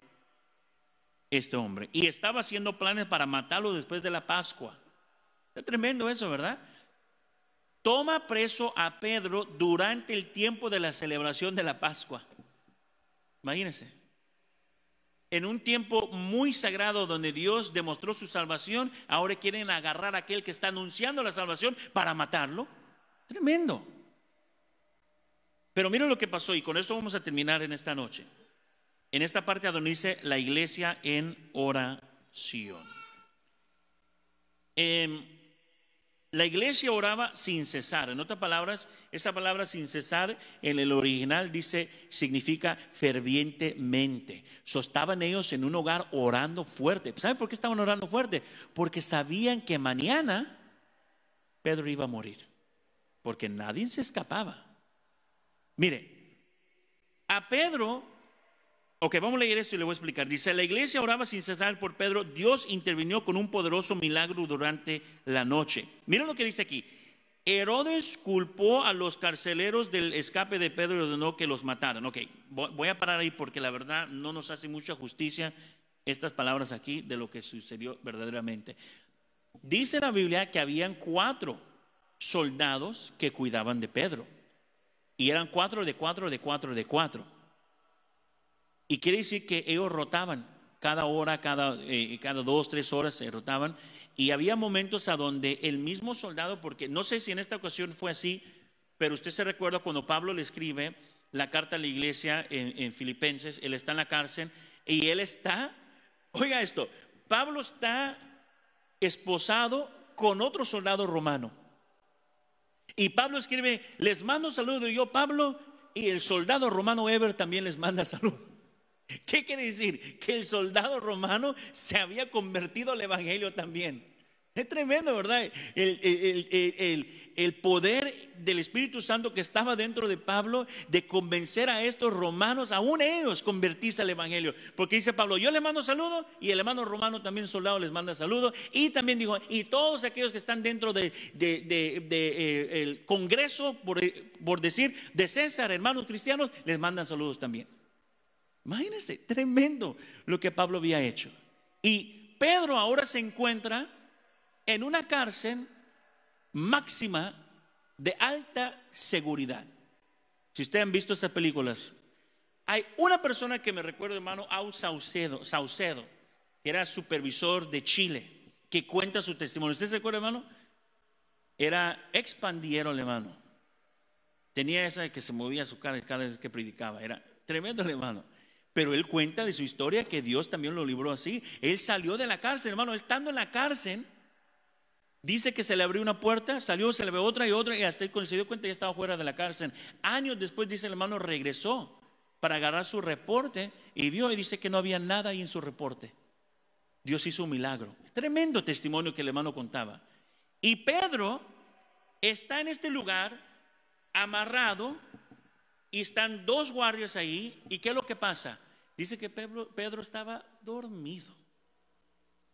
este hombre. Y estaba haciendo planes para matarlo después de la Pascua. es tremendo eso, ¿verdad? Toma preso a Pedro durante el tiempo de la celebración de la Pascua. Imagínense. En un tiempo muy sagrado donde Dios demostró su salvación, ahora quieren agarrar a aquel que está anunciando la salvación para matarlo. Tremendo. Pero miren lo que pasó y con eso vamos a terminar en esta noche. En esta parte donde la iglesia en oración. Em, la iglesia oraba sin cesar. En otras palabras, esa palabra sin cesar en el original dice, significa fervientemente. sostaban estaban ellos en un hogar orando fuerte. ¿Saben por qué estaban orando fuerte? Porque sabían que mañana Pedro iba a morir. Porque nadie se escapaba. Mire, a Pedro Ok, vamos a leer esto y le voy a explicar. Dice, la iglesia oraba sin cesar por Pedro. Dios intervinió con un poderoso milagro durante la noche. Mira lo que dice aquí. Herodes culpó a los carceleros del escape de Pedro y ordenó que los mataran. Ok, voy a parar ahí porque la verdad no nos hace mucha justicia estas palabras aquí de lo que sucedió verdaderamente. Dice la Biblia que habían cuatro soldados que cuidaban de Pedro. Y eran cuatro de cuatro de cuatro de cuatro. Y quiere decir que ellos rotaban cada hora, cada, eh, cada dos, tres horas se rotaban. Y había momentos a donde el mismo soldado, porque no sé si en esta ocasión fue así, pero usted se recuerda cuando Pablo le escribe la carta a la iglesia en, Filipenses, él está en la cárcel y él está, oiga esto, Pablo está esposado con otro soldado romano. Y Pablo escribe, les mando saludo yo, Pablo, y el soldado romano Eber también les manda saludo. ¿Qué quiere decir? Que el soldado romano se había convertido al Evangelio también. Es tremendo, ¿verdad? El, poder del Espíritu Santo que estaba dentro de Pablo de convencer a estos romanos, aún ellos, convertirse al Evangelio. Porque dice Pablo, yo le mando saludo y el hermano romano también soldado les manda saludo. Y también dijo, y todos aquellos que están dentro del de, de, de, eh, Congreso, por, eh, por decir, de César, hermanos cristianos, les mandan saludos también. Imagínense, tremendo lo que Pablo había hecho. Y Pedro ahora se encuentra en una cárcel máxima de alta seguridad. Si ustedes han visto esas películas, hay una persona que me recuerdo, hermano, Au Saucedo, Saucedo, que era supervisor de Chile, que cuenta su testimonio. ¿Usted se acuerda, hermano? Era expandiero, hermano. Tenía esa que se movía su cara cada vez que predicaba. Era tremendo, hermano. Pero él cuenta de su historia que Dios también lo libró así. Él salió de la cárcel, hermano, estando en la cárcel. Dice que se le abrió una puerta, salió, se le ve otra y otra, y hasta él se dio cuenta ya estaba fuera de la cárcel. Años después, dice el hermano, regresó para agarrar su reporte y vio y dice que no había nada ahí en su reporte. Dios hizo un milagro. Tremendo testimonio que el hermano contaba. Y Pedro está en este lugar amarrado y están dos guardias ahí. ¿Y qué es lo que pasa? Dice que Pedro, estaba dormido.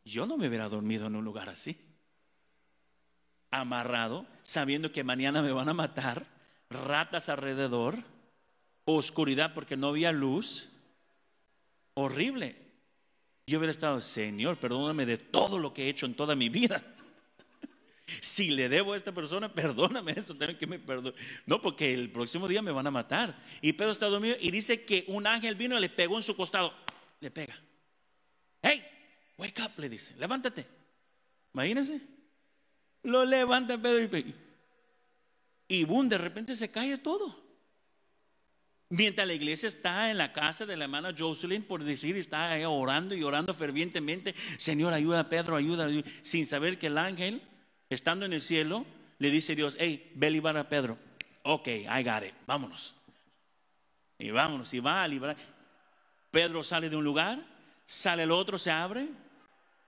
Yo no me hubiera dormido en un lugar así. Amarrado, sabiendo que mañana me van a matar, ratas alrededor, oscuridad porque no había luz. Horrible. Yo hubiera estado, Señor, perdóname de todo lo que he hecho en toda mi vida. Si le debo a esta persona, perdóname eso, tengo que me perdone. No, porque el próximo día me van a matar. Y Pedro está dormido y dice que un ángel vino, y le pegó en su costado. Le pega. ¡Hey! Wake up, le dice. Levántate. Imagínense. Lo levanta Pedro y Y boom, de repente se cae todo. Mientras la iglesia está en la casa de la hermana Jocelyn, por decir, está orando y orando fervientemente, Señor, ayuda a Pedro, ayuda, ayuda, sin saber que el ángel estando en el cielo, le dice Dios, hey, ve a librar a Pedro. Ok, I got it, vámonos. Y vámonos, y va a librar. Pedro sale de un lugar, sale el otro, se abre,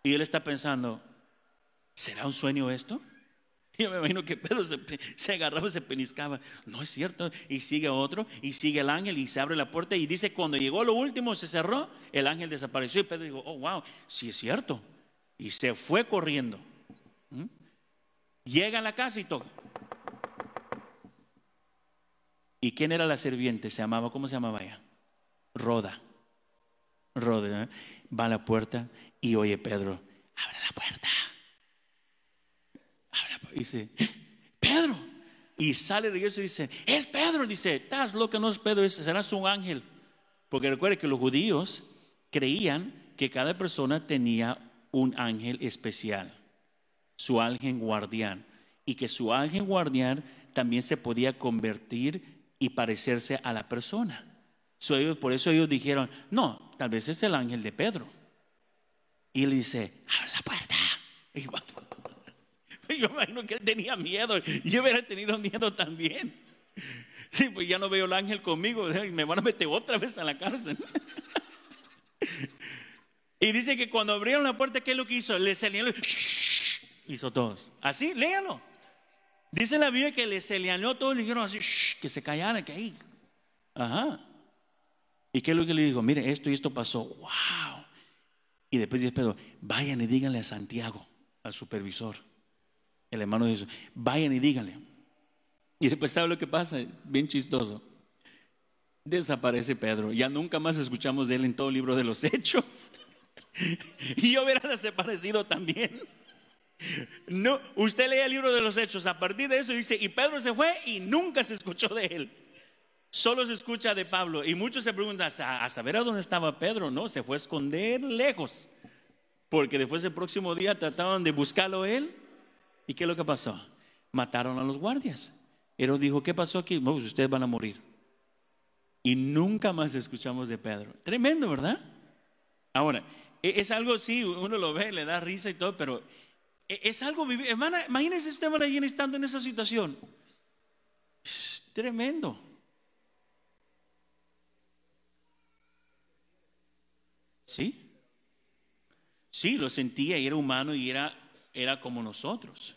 y él está pensando, ¿será un sueño esto? Yo me imagino que Pedro se, se, agarraba, se peniscaba. No es cierto. Y sigue otro, y sigue el ángel, y se abre la puerta. Y dice: Cuando llegó lo último, se cerró, el ángel desapareció. Y Pedro dijo: Oh, wow, sí es cierto. Y se fue corriendo. ¿Mm? Llega a la casa y toca. ¿Y quién era la serviente? Se llamaba, ¿cómo se llamaba ella? Roda. Roda. ¿eh? Va a la puerta y oye Pedro, abre la puerta. Dice, Pedro. Y sale de regreso y dice, es Pedro. Dice, estás loca, no es Pedro, serás un ángel. Porque recuerde que los judíos creían que cada persona tenía un ángel especial su ángel guardián, y que su ángel guardián también se podía convertir y parecerse a la persona. por eso ellos dijeron, no, tal vez es el ángel de Pedro. Y le dice, abre la puerta. yo, imagino que tenía miedo. Yo hubiera tenido miedo también. Sí, pues ya no veo el ángel conmigo. Me van a meter otra vez a la cárcel. y dice que cuando abrieron la puerta, ¿qué es lo que hizo? Le salió hizo todos. Así, léalo. Dice la Biblia que se le todo todos, le dijeron así, que se callaran, que ahí. Ajá. ¿Y qué es lo que le dijo? Mire, esto y esto pasó. ¡Wow! Y después dice Pedro, vayan y díganle a Santiago, al supervisor, el hermano de Jesús, vayan y díganle. Y después sabe lo que pasa, bien chistoso. Desaparece Pedro, ya nunca más escuchamos de él en todo el libro de los hechos. y yo hubiera desaparecido también. No, usted lee el libro de los Hechos, a partir de eso dice, y Pedro se fue y nunca se escuchó de él. Solo se escucha de Pablo. Y muchos se preguntan, a saber a dónde estaba Pedro, ¿no? Se fue a esconder lejos. Porque después del próximo día trataban de buscarlo él. ¿Y qué es lo que pasó? Mataron a los guardias. pero dijo, ¿qué pasó aquí? Pues ustedes van a morir. Y nunca más escuchamos de Pedro. Tremendo, ¿verdad? Ahora, e, es algo, sí, uno lo ve, le da risa y todo, pero e-, es algo vivir. Hermana, imagínense usted, allí, estando en esa situación. Es tremendo. ¿Sí? Sí, lo sentía y era humano y era, era como nosotros.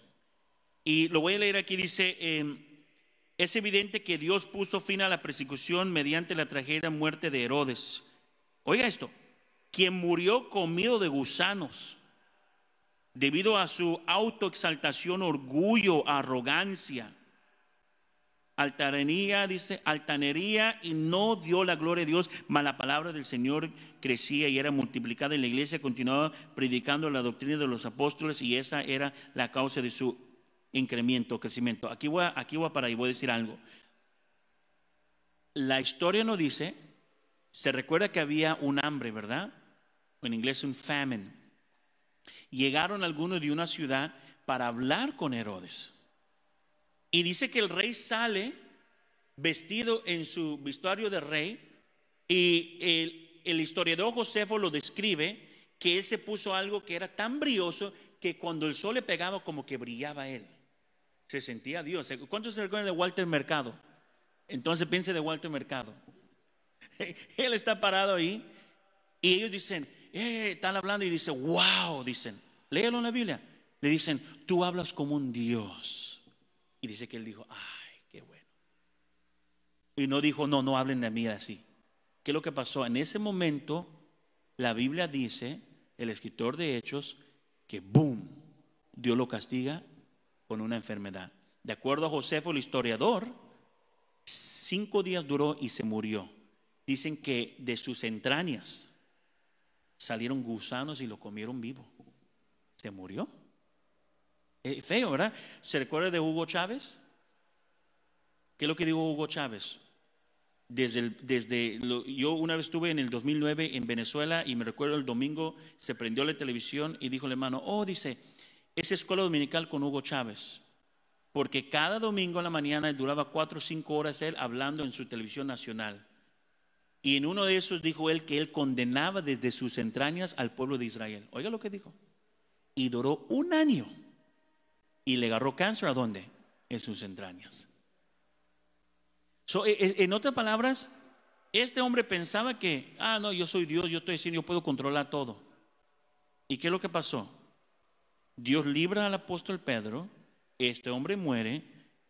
Y lo voy a leer aquí, dice, em, es evidente que Dios puso fin a la persecución mediante la tragedia muerte de Herodes. Oiga esto, quien murió comido de gusanos debido a su autoexaltación, orgullo, arrogancia, altanería, dice, altanería y no dio la gloria a Dios, mas la palabra del Señor crecía y era multiplicada en la iglesia, continuaba predicando la doctrina de los apóstoles y esa era la causa de su incremento, crecimiento. Aquí voy, aquí voy para voy a decir algo. La historia no dice, se recuerda que había un hambre, ¿verdad? En inglés un famine llegaron algunos de una ciudad para hablar con Herodes. Y dice que el rey sale vestido en su vestuario de rey y el, historiador Josefo lo describe que él se puso algo que era tan brioso que cuando el sol le pegaba como que brillaba él. Se sentía Dios. ¿Cuántos se recuerdan de Walter Mercado? Entonces piense de Walter Mercado. él está parado ahí y ellos dicen, eh, eh, eh", están hablando y dice, wow, dicen, léelo en la Biblia. Le dicen, tú hablas como un Dios. Y dice que él dijo, ay, qué bueno. Y no dijo, no, no hablen de mí así. ¿Qué es lo que pasó? En ese momento, la Biblia dice, el escritor de Hechos, que boom, Dios lo castiga con una enfermedad. De acuerdo a Josefo, el historiador, cinco días duró y se murió. Dicen que de sus entrañas salieron gusanos y lo comieron vivo. Se murió. Eh, feo, ¿verdad? ¿Se recuerda de Hugo Chávez? ¿Qué es lo que dijo Hugo Chávez? Desde, desde yo una vez estuve en el 2009 en Venezuela y me recuerdo el domingo se prendió la televisión y dijo el hermano, oh, dice, esa escuela dominical con Hugo Chávez, porque cada domingo en la mañana duraba cuatro o cinco horas él hablando en su televisión nacional. Y en uno de esos dijo él que él condenaba desde sus entrañas al pueblo de Israel. Oiga lo que dijo. Y duró un año. Y le agarró cáncer a dónde? En sus entrañas. E, e, en otras palabras, este hombre pensaba que, ah, no, yo soy Dios, yo estoy diciendo, yo puedo controlar todo. ¿Y qué es lo que pasó? Dios libra al apóstol Pedro, este hombre muere,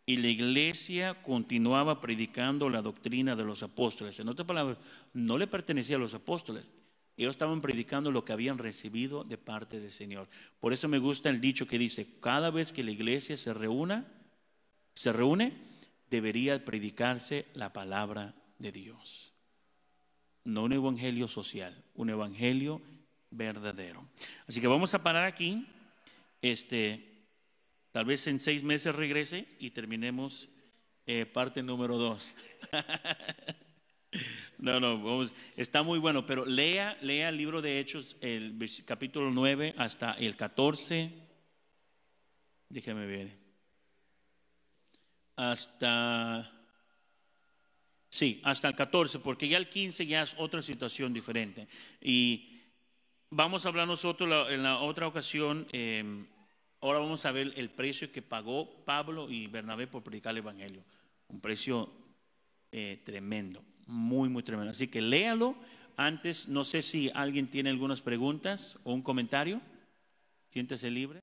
y la iglesia continuaba predicando la doctrina de los apóstoles. En otras palabras, no le pertenecía a los apóstoles. Ellos estaban predicando lo que habían recibido de parte del Señor. Por eso me gusta el dicho que dice, cada vez que la iglesia se reúna, se reúne, debería predicarse la palabra de Dios. No un evangelio social, un evangelio verdadero. Así que vamos a parar aquí. Este, Tal vez en seis meses regrese y terminemos eh, parte número dos. no, no, vamos, está muy bueno, pero lea, lea el libro de Hechos, el capítulo 9 hasta el 14. Déjame ver. Hasta... Sí, hasta el 14, porque ya el 15 ya es otra situación diferente. Y vamos a hablar nosotros en la otra ocasión. Em, Ahora vamos a ver el precio que pagó Pablo y Bernabé por predicar el Evangelio. Un precio eh, tremendo, muy, muy tremendo. Así que léalo. Antes, no sé si alguien tiene algunas preguntas o un comentario. Siéntese libre.